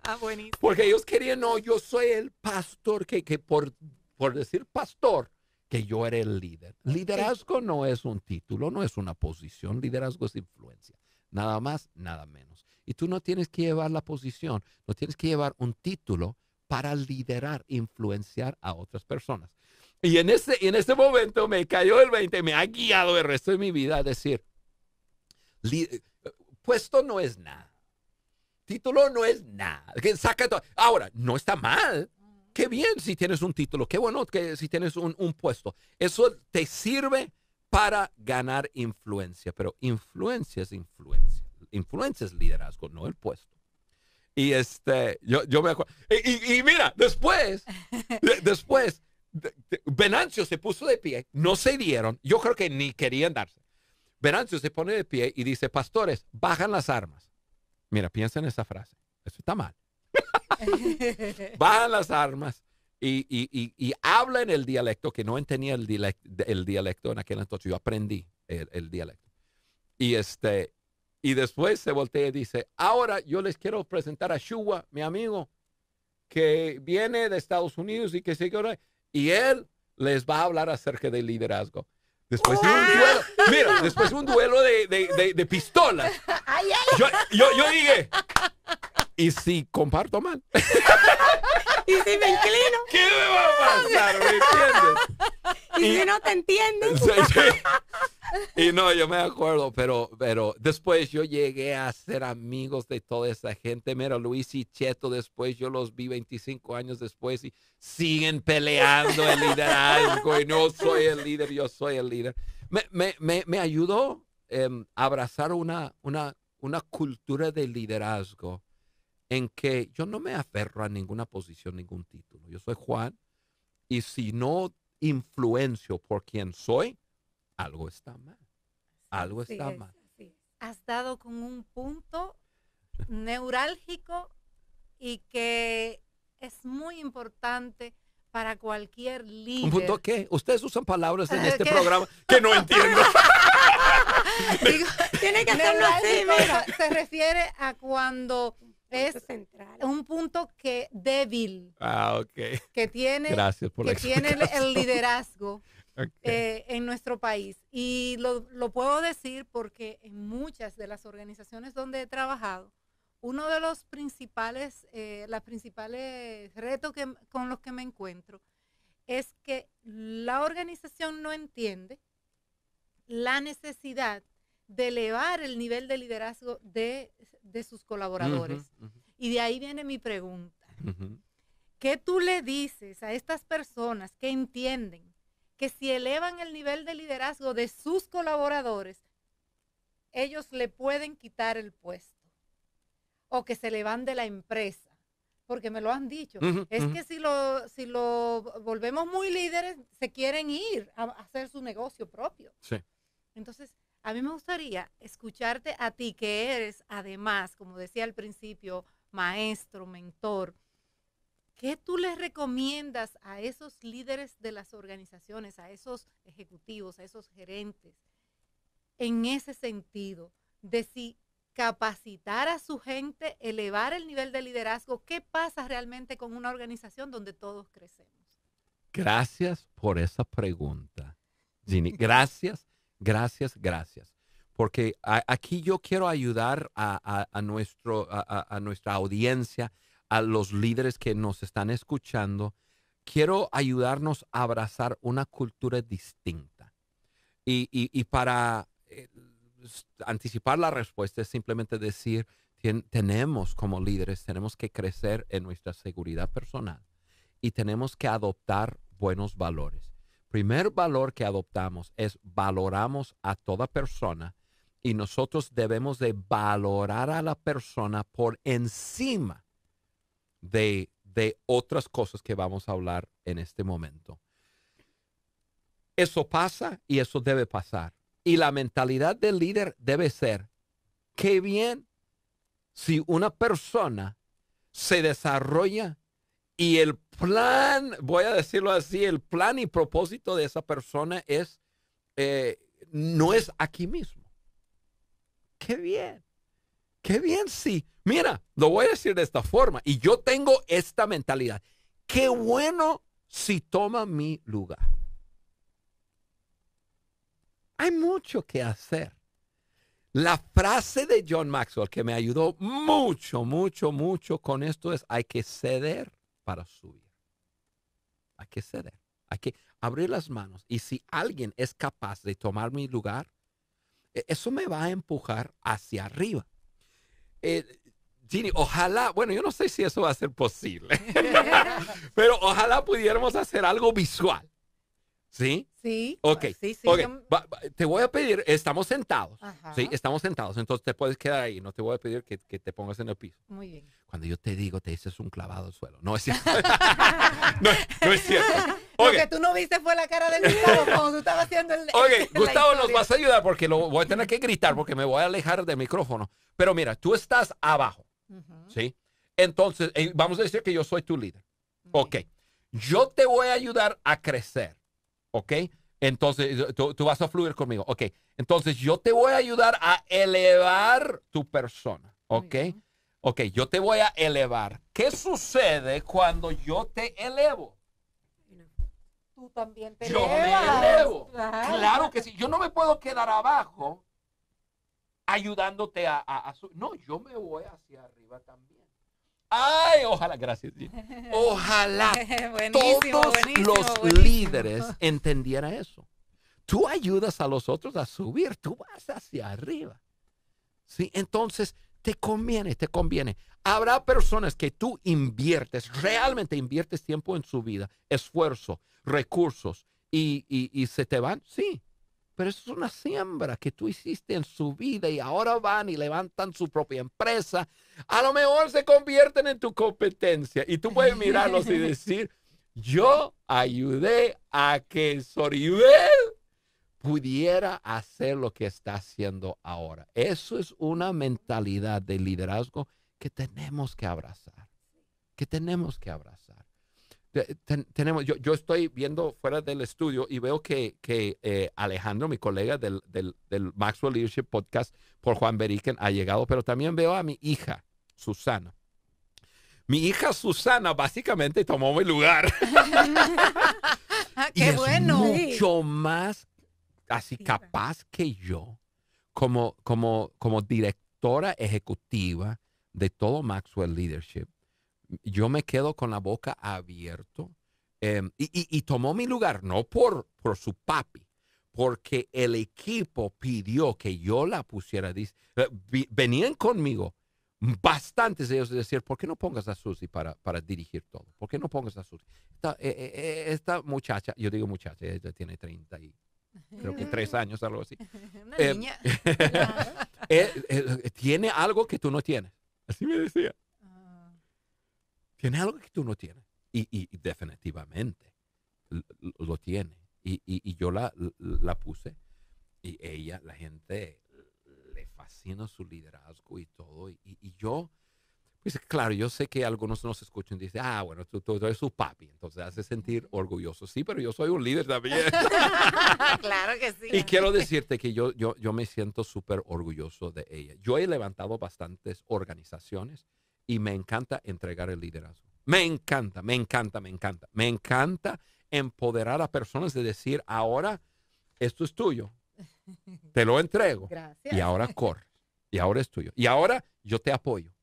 [SPEAKER 3] Ah, Porque ellos querían, no, yo soy el pastor, que, por, por decir pastor, que yo era el líder. Liderazgo no es un título, no es una posición, liderazgo es influencia. Nada más, nada menos. Y tú no tienes que llevar la posición, no tienes que llevar un título para liderar, influenciar a otras personas. Y en este, en este momento me cayó el 20, me ha guiado el resto de mi vida a decir, puesto no es nada, título no es nada. Que Ahora, no está mal. Qué bien si tienes un título, qué bueno que si tienes un, puesto. Eso te sirve para ganar influencia, pero influencia es influencia. Influencia es liderazgo, no el puesto. Y este, yo, me acuerdo. Y, mira, después, después, Venancio se puso de pie, no se dieron, yo creo que ni querían darse. Venancio se pone de pie y dice, pastores, bajan las armas. Mira, piensa en esa frase, eso está mal. [LAUGHS] bajan las armas y, y, habla en el dialecto, que no entendía el dialecto, el dialecto en aquel entonces, yo aprendí el, dialecto. Y, este, y después se voltea y dice, ahora yo les quiero presentar a Shua, mi amigo, que viene de Estados Unidos y que sigue se y él les va a hablar acerca del liderazgo. Después de un ¡Ah! duelo, mira, después de un duelo de, pistolas, yo, yo, yo dije, ¿y si comparto mal? [LAUGHS]
[SPEAKER 1] Y si me inclino.
[SPEAKER 3] ¿Qué me va a pasar? ¿Me
[SPEAKER 1] entiendes? Y, no te entiendo?
[SPEAKER 3] y no, yo me acuerdo, pero, pero después yo llegué a ser amigos de toda esa gente. Mira, Luis y Cheto después, yo los vi 25 años después y siguen peleando el liderazgo y no soy el líder, yo soy el líder. Me, ayudó a em, abrazar una, una, una cultura de liderazgo en que yo no me aferro a ninguna posición, ningún título. Yo soy Juan y si no influencio por quien soy, algo está mal. Algo está mal.
[SPEAKER 2] Has dado con un punto neurálgico y que es muy importante para cualquier líder. ¿Un punto
[SPEAKER 3] qué? Ustedes usan palabras en [LAUGHS] este programa que no entiendo.
[SPEAKER 2] [LAUGHS] tiene que ser así, mira. Se refiere a cuando es central. un punto que débil
[SPEAKER 3] ah, que
[SPEAKER 2] tiene, que tiene el, liderazgo [LAUGHS] eh, en nuestro país. Y lo, puedo decir porque en muchas de las organizaciones donde he trabajado, uno de los principales, eh, las principales retos que, con los que me encuentro es que la organización no entiende la necesidad de elevar el nivel de liderazgo de, sus colaboradores. Y de ahí viene mi pregunta. ¿Qué tú le dices a estas personas que entienden que si elevan el nivel de liderazgo de sus colaboradores, ellos le pueden quitar el puesto o que se le van de la empresa? Porque me lo han dicho. es que si lo, si lo volvemos muy líderes, se quieren ir a, hacer su negocio propio. Entonces, a mí me gustaría escucharte a ti, que eres además, como decía al principio, maestro, mentor. ¿Qué tú les recomiendas a esos líderes de las organizaciones, a esos ejecutivos, a esos gerentes, en ese sentido de si capacitar a su gente, elevar el nivel de liderazgo, ¿qué pasa realmente con una organización donde todos crecemos?
[SPEAKER 3] Gracias por esa pregunta, Ginny. [LAUGHS] Gracias Gracias, gracias. Porque aquí yo quiero ayudar a, nuestro, a nuestra audiencia, a los líderes que nos están escuchando. Quiero ayudarnos a abrazar una cultura distinta. Y, para eh, anticipar la respuesta es simplemente decir, tenemos como líderes, tenemos que crecer en nuestra seguridad personal y tenemos que adoptar buenos valores primer valor que adoptamos es valoramos a toda persona y nosotros debemos de valorar a la persona por encima de, otras cosas que vamos a hablar en este momento. Eso pasa y eso debe pasar. Y la mentalidad del líder debe ser, qué bien si una persona se desarrolla y el plan, voy a decirlo así, el plan y propósito de esa persona es, eh, no es aquí mismo. Qué bien, qué bien, sí. Mira, lo voy a decir de esta forma y yo tengo esta mentalidad. Qué bueno si toma mi lugar. Hay mucho que hacer. La frase de John Maxwell que me ayudó mucho, mucho, mucho con esto es hay que ceder para subir hay que ceder, hay que abrir las manos. Y si alguien es capaz de tomar mi lugar, e, eso me va a empujar hacia arriba. Eh, Gini, ojalá, bueno, yo no sé si eso va a ser posible, [LAUGHS] pero ojalá pudiéramos hacer algo visual ¿Sí?
[SPEAKER 1] Sí. Ok. Sí,
[SPEAKER 3] te voy a pedir, estamos sentados. Sí, estamos sentados. Entonces te puedes quedar ahí. No te voy a pedir que, te pongas en el piso. Muy bien. Cuando yo te digo, te dices un clavado al suelo. No es cierto. [LAUGHS]
[SPEAKER 2] no, es cierto. [LAUGHS] Lo que tú no viste fue la cara de Gustavo [LAUGHS] cuando tú estabas haciendo el. Ok, Gustavo, nos vas
[SPEAKER 3] a ayudar porque lo voy a tener que gritar porque me voy a alejar del micrófono. Pero mira, tú estás abajo. ¿Sí? Entonces, eh, vamos a decir que yo soy tu líder. ok. Yo te voy a ayudar a crecer. ¿ok? Entonces, tú, vas a fluir conmigo, ¿ok? Entonces, yo te voy a ayudar a elevar tu persona, ¿ok? Ok, yo te voy a elevar. ¿Qué sucede cuando yo te elevo? Tú también te yo me elevo. Claro. que sí. Yo no me puedo quedar abajo ayudándote a, No, yo me voy hacia arriba también. Ay, ojalá, gracias. [LAUGHS] Ojalá [LAUGHS] todos los líderes [LAUGHS] entendieran eso. Tú ayudas a los otros a subir, tú vas hacia arriba. ¿Sí? Entonces, te conviene, te conviene. Habrá personas que tú inviertes, realmente inviertes tiempo en su vida, esfuerzo, recursos, y se te van, sí. Pero eso es una siembra que tú hiciste en su vida y ahora van y levantan su propia empresa. A lo mejor se convierten en tu competencia y tú puedes mirarlos y [LAUGHS] decir, yo ayudé a que Soribel pudiera hacer lo que está haciendo ahora. Eso es una mentalidad de liderazgo que tenemos que abrazar, que tenemos que abrazar tenemos, yo, yo, estoy viendo fuera del estudio y veo que, eh, Alejandro, mi colega del, Maxwell Leadership Podcast por Juan Beriken, ha llegado, pero también veo a mi hija, Susana. Mi hija Susana básicamente tomó mi lugar.
[SPEAKER 2] [LAUGHS] bueno! Mucho
[SPEAKER 3] más así capaz que yo como, como, como directora ejecutiva de todo Maxwell Leadership yo me quedo con la boca abierta. Em, y, tomó mi lugar, no por, por su papi, porque el equipo pidió que yo la pusiera. Dice, eh, venían conmigo bastantes de ellos decir, ¿por qué no pongas a Susi para, para dirigir todo? ¿Por qué no pongas a Susy? Eh, eh, esta, muchacha, yo digo muchacha, ella tiene 30 y creo que tres [LAUGHS] años, algo así. Una em, niña. [LAUGHS] tiene algo que tú no tienes. Así me decía. ¿Tiene algo que tú no tienes. Y, definitivamente lo tiene. Y, yo la, la, puse. Y ella, la gente le fascina su liderazgo y todo. Y, yo, pues claro, yo sé que algunos nos escuchan y dicen, ah, bueno, tú, eres su papi. Entonces hace sentir orgulloso. Sí, pero yo soy un líder también. [LAUGHS] claro que sí. Y quiero decirte que yo, yo, yo me siento súper orgulloso de ella. Yo he levantado bastantes organizaciones y me encanta entregar el liderazgo. Me encanta, me encanta, me encanta. Me encanta empoderar a personas de decir, ahora esto es tuyo, [LAUGHS] te lo entrego. Gracias. Y ahora corre, y ahora es tuyo. Y ahora yo te apoyo.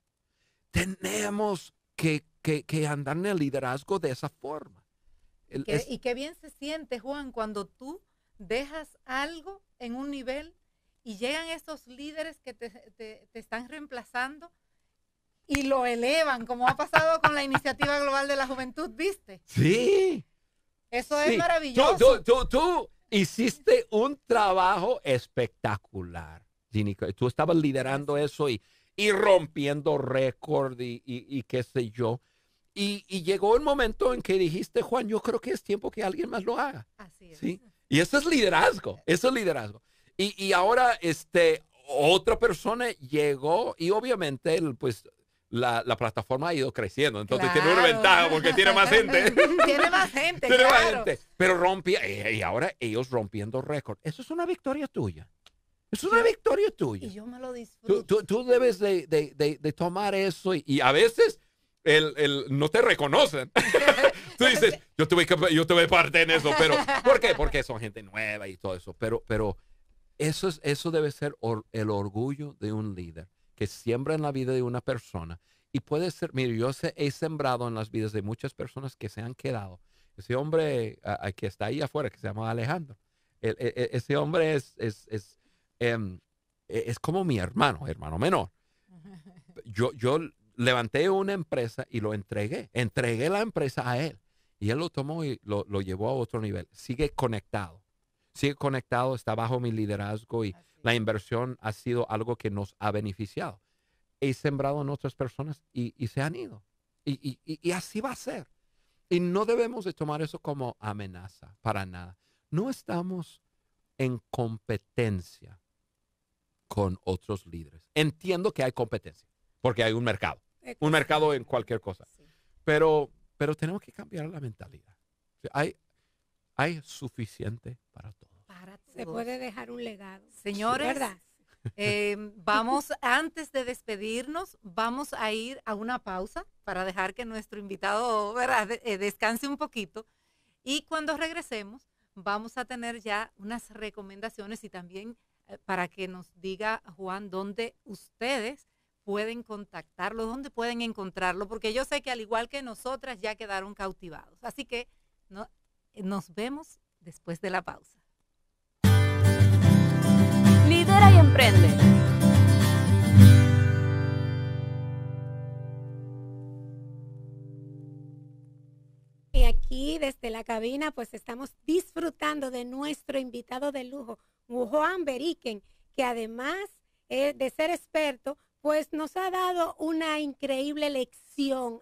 [SPEAKER 3] Tenemos que, que, andar en el liderazgo de esa forma.
[SPEAKER 2] y qué bien se siente, Juan, cuando tú dejas algo en un nivel y llegan estos líderes que te, te están reemplazando y lo elevan, como ha pasado con la Iniciativa Global de la Juventud, ¿viste?
[SPEAKER 3] Sí. Eso es maravilloso. Tú, tú, tú, hiciste un trabajo espectacular, Tú estabas liderando eso y, y rompiendo récord y, qué sé yo. Y, y, llegó el momento en que dijiste, Juan, yo creo que es tiempo que alguien más lo haga. Así es. ¿Sí? Y eso es liderazgo, eso es liderazgo. Y, ahora, este, otra persona llegó y obviamente, pues, la, plataforma ha ido creciendo. Entonces tiene una ventaja porque tiene más gente. [LAUGHS] tiene más gente. tiene más gente. Pero rompía, eh, y ahora ellos rompiendo récord. Eso es una victoria tuya. Es una victoria tuya.
[SPEAKER 2] Y yo me lo disfruto.
[SPEAKER 3] Tú, tú, debes de, tomar eso y, a veces el, no te reconocen. [LAUGHS] tú dices, [LAUGHS] yo tuve, yo parte en eso, pero ¿por qué? Porque son gente nueva y todo eso. Pero, pero eso, es, eso debe ser el orgullo de un líder que siembra en la vida de una persona. Y puede ser, mire, yo he sembrado en las vidas de muchas personas que se han quedado. Ese hombre que está ahí afuera, que se llama Alejandro, e, e, e, ese hombre es, es, em, es, como mi hermano, hermano menor. [LAUGHS] Yo, yo levanté una empresa y lo entregué. Entregué la empresa a él. Y él lo tomó y lo, lo llevó a otro nivel. Sigue conectado. Sigue conectado, está bajo mi liderazgo y, la inversión ha sido algo que nos ha beneficiado. He sembrado en otras personas y, se han ido. Y, así va a ser. Y no debemos de tomar eso como amenaza, para nada. No estamos en competencia con otros líderes. Entiendo que hay competencia, porque hay un mercado, un mercado en cualquier cosa. Pero, pero tenemos que cambiar la mentalidad. Hay, hay suficiente para todo.
[SPEAKER 1] Se puede dejar un legado. Señores,
[SPEAKER 2] em, vamos, antes de despedirnos, vamos a ir a una pausa para dejar que nuestro invitado eh, descanse un poquito. Y cuando regresemos, vamos a tener ya unas recomendaciones y también eh, para que nos diga Juan dónde ustedes pueden contactarlo, dónde pueden encontrarlo, porque yo sé que al igual que nosotras ya quedaron cautivados. Así que nos vemos después de la pausa.
[SPEAKER 1] Lidera y emprende. Y aquí desde la cabina pues estamos disfrutando de nuestro invitado de lujo, Juan Beriken, que además eh, de ser experto, pues nos ha dado una increíble lección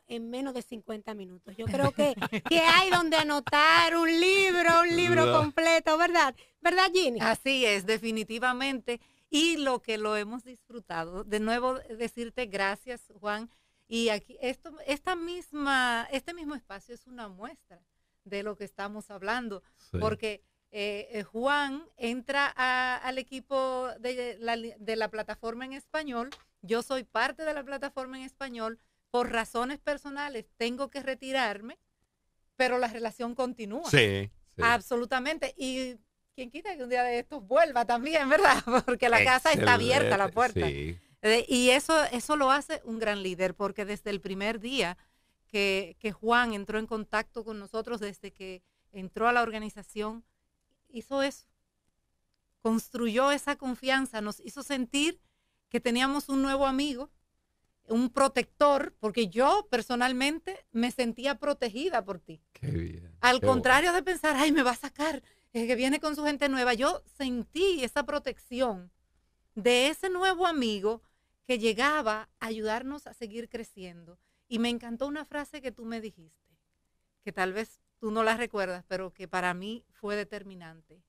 [SPEAKER 1] en menos de 50 minutos. Yo creo que, [LAUGHS] que hay donde anotar un libro, un libro completo, ¿verdad? ¿Verdad, Ginny? Así es,
[SPEAKER 2] definitivamente. Y lo que lo hemos disfrutado. De nuevo, decirte gracias, Juan. Y aquí, esto, esta misma, este mismo espacio es una muestra de lo que estamos hablando. Porque eh, eh, Juan entra al equipo de la, de la plataforma en español. Yo soy parte de la plataforma en español por razones personales tengo que retirarme, pero la relación continúa. Sí. Absolutamente. Y quien quita que un día de estos vuelva también, ¿verdad? [LAUGHS] Porque la casa está abierta, la puerta.
[SPEAKER 1] Eh,
[SPEAKER 2] y eso, eso lo hace un gran líder, porque desde el primer día que, que Juan entró en contacto con nosotros, desde que entró a la organización, hizo eso. Construyó esa confianza, nos hizo sentir que teníamos un nuevo amigo, un protector, porque yo personalmente me sentía protegida por ti. Qué bien. Al contrario de pensar, ay, me va a sacar, es que viene con su gente nueva, yo sentí esa protección de ese nuevo amigo que llegaba a ayudarnos a seguir creciendo. Y me encantó una frase que tú me dijiste, que tal vez tú no la recuerdas, pero que para mí fue determinante.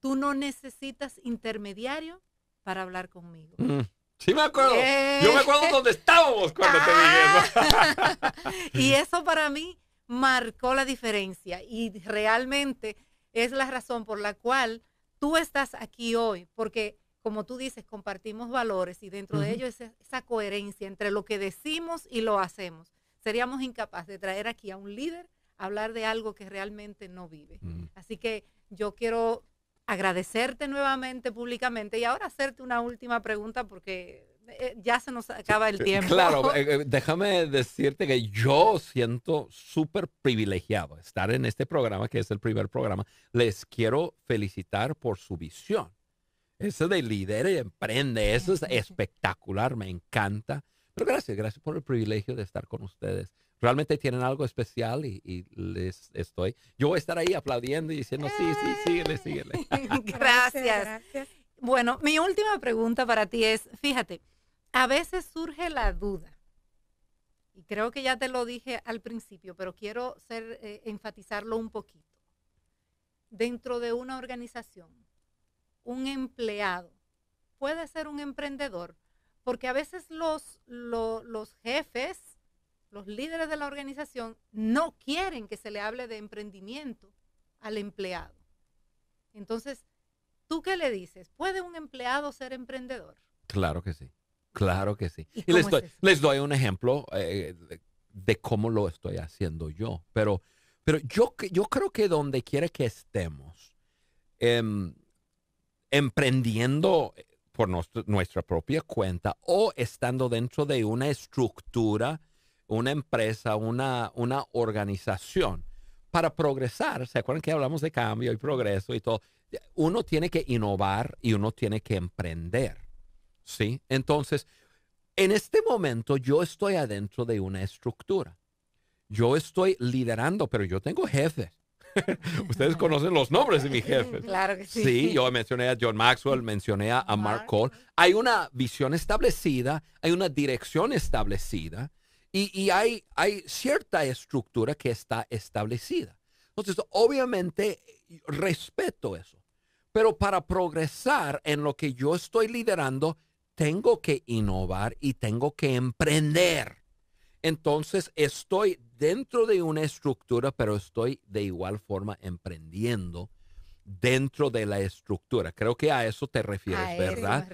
[SPEAKER 2] Tú no necesitas intermediario para hablar conmigo.
[SPEAKER 3] Mm. Sí me acuerdo. Yo me acuerdo dónde estábamos cuando te dije
[SPEAKER 2] ah. [LAUGHS] y eso para mí marcó la diferencia y realmente es la razón por la cual tú estás aquí hoy, porque como tú dices, compartimos valores y dentro de ellos esa, esa coherencia entre lo que decimos y lo hacemos. Seríamos incapaces de traer aquí a un líder a hablar de algo que realmente no vive. Así que yo quiero agradecerte nuevamente públicamente y ahora hacerte una última pregunta porque eh, ya se nos acaba el tiempo. Claro, [LAUGHS] eh,
[SPEAKER 3] eh, déjame decirte que yo siento súper privilegiado estar en este programa, que es el primer programa. Les quiero felicitar por su visión. Eso de líder y emprende, eso es espectacular, me encanta. Pero gracias, gracias por el privilegio de estar con ustedes realmente tienen algo especial y, les estoy. Yo voy a estar ahí aplaudiendo y diciendo, sí, sí, síguele, síguele. [LAUGHS] [LAUGHS]
[SPEAKER 2] gracias. Bueno, mi última pregunta para ti es, fíjate, a veces surge la duda, y creo que ya te lo dije al principio, pero quiero ser, eh, enfatizarlo un poquito. Dentro de una organización, un empleado puede ser un emprendedor, porque a veces los, los jefes los líderes de la organización no quieren que se le hable de emprendimiento al empleado. Entonces, ¿tú qué le dices? ¿Puede un empleado ser emprendedor?
[SPEAKER 3] Claro que sí, claro que sí. Y, les, doy, un ejemplo eh, de, cómo lo estoy haciendo yo, pero, pero yo, yo creo que donde quiera que estemos, em, emprendiendo eh, por nuestra propia cuenta o estando dentro de una estructura una empresa, una, organización. Para progresar, ¿se acuerdan que hablamos de cambio y progreso y todo? Uno tiene que innovar y uno tiene que emprender. ¿Sí? Entonces, en este momento yo estoy adentro de una estructura. Yo estoy liderando, pero yo tengo jefes. [LAUGHS] Ustedes conocen los nombres de mi jefes.
[SPEAKER 2] Claro que sí. Sí, yo
[SPEAKER 3] mencioné a John Maxwell, mencioné a Mark Cole. Hay una visión establecida, hay una dirección establecida, y, hay, cierta estructura que está establecida. Entonces, obviamente, respeto eso. Pero para progresar en lo que yo estoy liderando, tengo que innovar y tengo que emprender. Entonces, estoy dentro de una estructura, pero estoy de igual forma emprendiendo dentro de la estructura. Creo que a eso te refieres, ¿verdad?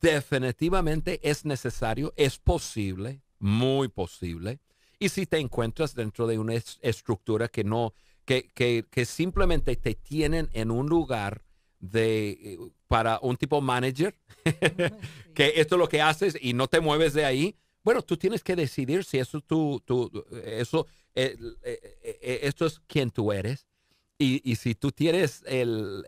[SPEAKER 3] Definitivamente es necesario, es posible, muy posible. Y si te encuentras dentro de una estructura que no, que, simplemente te tienen en un lugar de eh, para un tipo manager, [LAUGHS] que esto es lo que haces y no te mueves de ahí, bueno, tú tienes que decidir si eso tú, tú eso, eh, eh, esto es quien tú eres. Y, si tú tienes el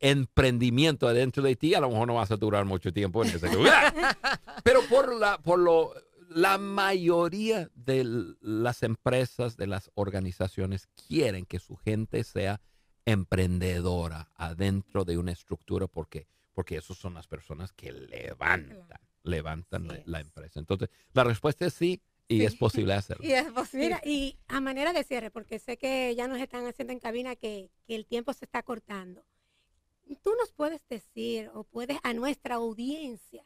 [SPEAKER 3] emprendimiento adentro de ti, a lo mejor no vas a durar mucho tiempo en ese lugar. [LAUGHS] Pero por, la, por lo la mayoría de las empresas, de las organizaciones, quieren que su gente sea emprendedora adentro de una estructura porque, porque esas son las personas que levantan, levantan la, empresa. Entonces, la respuesta es sí. Y es posible hacerlo. [LAUGHS] Y es
[SPEAKER 1] posible. y a manera de cierre, porque sé que ya nos están haciendo en cabina que, que el tiempo se está cortando. Tú nos puedes decir o puedes a nuestra audiencia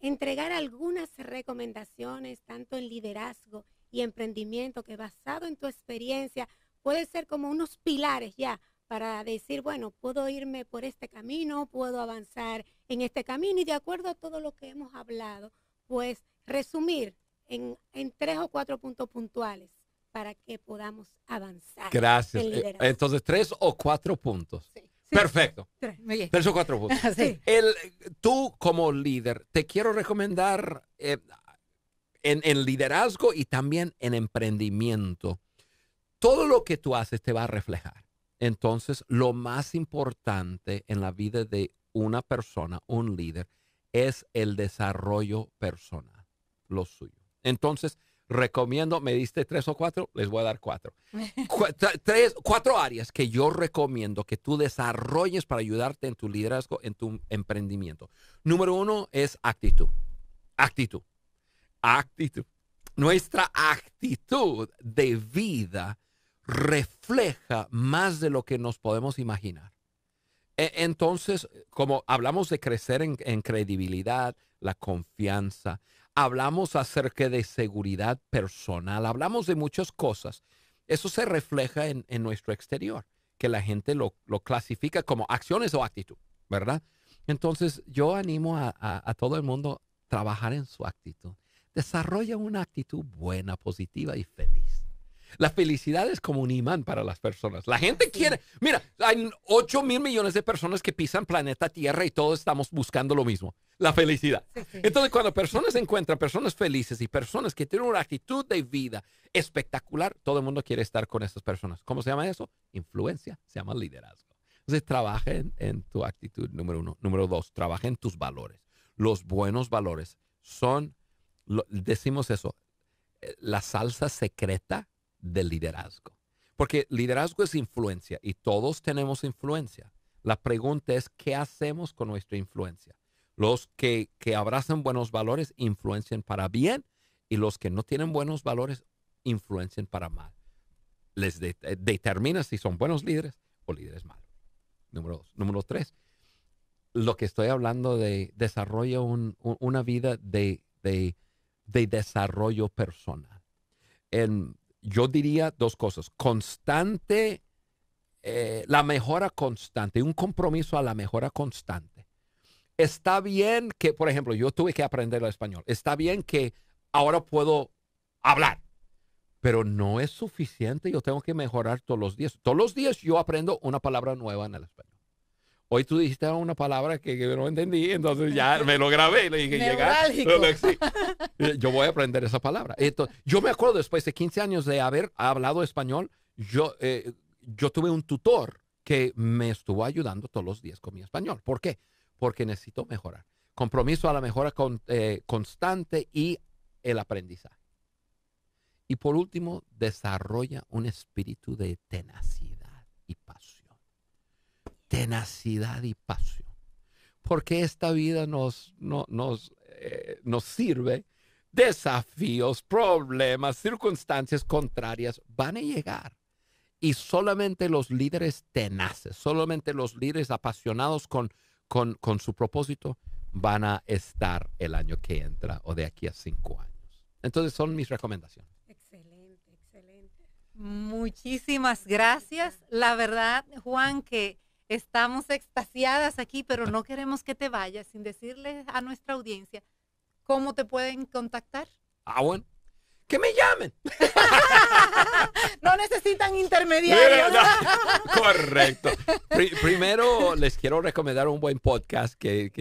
[SPEAKER 1] entregar algunas recomendaciones, tanto en liderazgo y emprendimiento, que basado en tu experiencia puede ser como unos pilares ya para decir, bueno, puedo irme por este camino, puedo avanzar en este camino y de acuerdo a todo lo que hemos hablado, pues resumir en, tres o cuatro puntos puntuales para que podamos avanzar. Gracias. Eh,
[SPEAKER 3] entonces, tres o cuatro puntos. Perfecto. 4 [LAUGHS] El, tú como líder, te quiero recomendar eh, en, en, liderazgo y también en emprendimiento. Todo lo que tú haces te va a reflejar. Entonces, lo más importante en la vida de una persona, un líder, es el desarrollo personal, lo suyo. Entonces, recomiendo, me diste tres o cuatro, les voy a dar cuatro. [LAUGHS] tres, cuatro áreas que yo recomiendo que tú desarrolles para ayudarte en tu liderazgo, en tu emprendimiento. Número uno es actitud. Actitud. Actitud. Nuestra actitud de vida refleja más de lo que nos podemos imaginar. E, entonces, como hablamos de crecer en credibilidad, la confianza, hablamos acerca de seguridad personal, hablamos de muchas cosas. Eso se refleja en, nuestro exterior, que la gente lo, clasifica como acciones o actitud, ¿verdad? Entonces yo animo a, a todo el mundo a trabajar en su actitud. Desarrolla una actitud buena, positiva y feliz. La felicidad es como un imán para las personas. La gente quiere, mira, hay 8 mil millones de personas que pisan planeta Tierra y todos estamos buscando lo mismo, la felicidad. Entonces, cuando personas encuentran personas felices y personas que tienen una actitud de vida espectacular, todo el mundo quiere estar con esas personas. ¿Cómo se llama eso? Influencia, se llama liderazgo. Entonces, trabaja en, tu actitud, número uno. Número dos, trabaja en tus valores. Los buenos valores son, decimos eso, eh, la salsa secreta del liderazgo. Porque liderazgo es influencia y todos tenemos influencia. La pregunta es, ¿qué hacemos con nuestra influencia? Los que, abrazan buenos valores influencian para bien y los que no tienen buenos valores influencian para mal. Les eh, determina si son buenos líderes o líderes malos. Número dos. Número tres, lo que estoy hablando de desarrollo, una vida de, de desarrollo personal. En, yo diría dos cosas. Constante, eh, la mejora constante, un compromiso a la mejora constante. Está bien que, por ejemplo, yo tuve que aprender el español. Está bien que ahora puedo hablar, pero no es suficiente. Yo tengo que mejorar todos los días. Todos los días yo aprendo una palabra nueva en el español. Hoy tú dijiste una palabra que, no entendí, entonces ya me lo grabé y le dije, llegar. Yo voy a aprender esa palabra. yo me acuerdo después de 15 años de haber hablado español, yo, eh, yo tuve un tutor que me estuvo ayudando todos los días con mi español. ¿Por qué? Porque necesito mejorar. Compromiso a la mejora eh, constante y el aprendizaje. Y por último, desarrolla un espíritu de tenacidad y pasión tenacidad y pasión. Porque esta vida nos, nos, eh, nos sirve desafíos, problemas, circunstancias contrarias van a llegar. Y solamente los líderes tenaces, solamente los líderes apasionados con, con, con, su propósito van a estar el año que entra o de aquí a cinco años. Entonces son mis recomendaciones. Excelente,
[SPEAKER 2] excelente. Muchísimas gracias. La verdad, Juan, que estamos extasiadas aquí, pero ah. no queremos que te vayas sin decirle a nuestra audiencia cómo te pueden contactar.
[SPEAKER 3] Ah, bueno. Que me llamen. [LAUGHS]
[SPEAKER 2] no necesitan intermediarios. [LAUGHS]
[SPEAKER 3] correcto. primero les quiero recomendar un buen podcast que,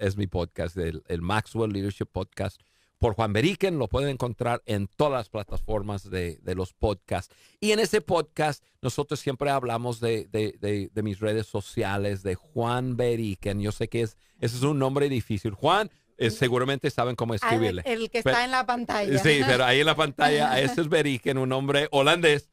[SPEAKER 3] es, mi podcast, el Maxwell Leadership Podcast por Juan Beriken. Lo pueden encontrar en todas las plataformas de, los podcasts. Y en ese podcast nosotros siempre hablamos de, de, mis redes sociales, de Juan Beriken. Yo sé que es, ese es un nombre difícil. Juan, eh, seguramente saben cómo ah, escribirle. El, que está en la
[SPEAKER 2] pantalla. Sí, [LAUGHS] pero ahí en la
[SPEAKER 3] pantalla, ese es Beriken, un hombre holandés.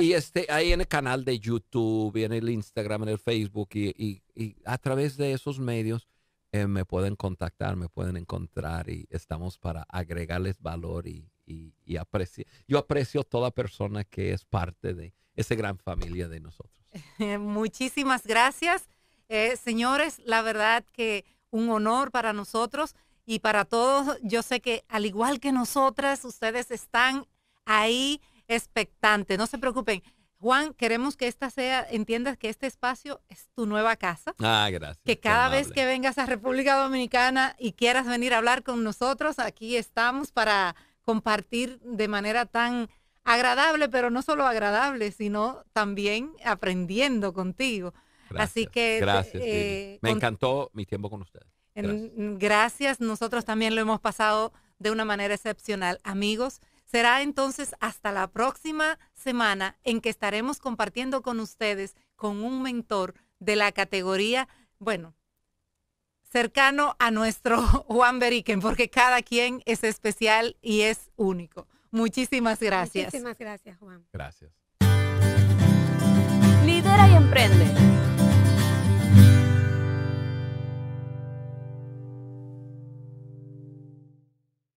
[SPEAKER 3] Y este, ahí en el canal de YouTube, en el Instagram, en el Facebook, y, y a través de esos medios eh, me pueden contactar, me pueden encontrar y estamos para agregarles valor y, y, aprecio. Yo aprecio toda persona que es parte de esa gran familia de nosotros.
[SPEAKER 2] [LAUGHS] Muchísimas gracias. Eh, señores, la verdad que un honor para nosotros y para todos. Yo sé que al igual que nosotras, ustedes están ahí expectantes. No se preocupen. Juan, queremos que esta sea, entiendas que este espacio es tu nueva casa.
[SPEAKER 1] Ah, gracias. Que cada vez
[SPEAKER 2] que vengas a República Dominicana y quieras venir a hablar con nosotros, aquí estamos para compartir de manera tan agradable, pero no solo agradable, sino también aprendiendo contigo. Así que eh, eh, Me
[SPEAKER 3] encantó mi tiempo con ustedes.
[SPEAKER 2] gracias, nosotros también lo hemos pasado de una manera excepcional, amigos. Será entonces hasta la próxima semana en que estaremos compartiendo con ustedes con un mentor de la categoría, bueno, cercano a nuestro [LAUGHS] Juan Beriken, porque cada quien es especial y es único. Muchísimas gracias.
[SPEAKER 1] Muchísimas gracias, Juan. Gracias.
[SPEAKER 3] Lidera y emprende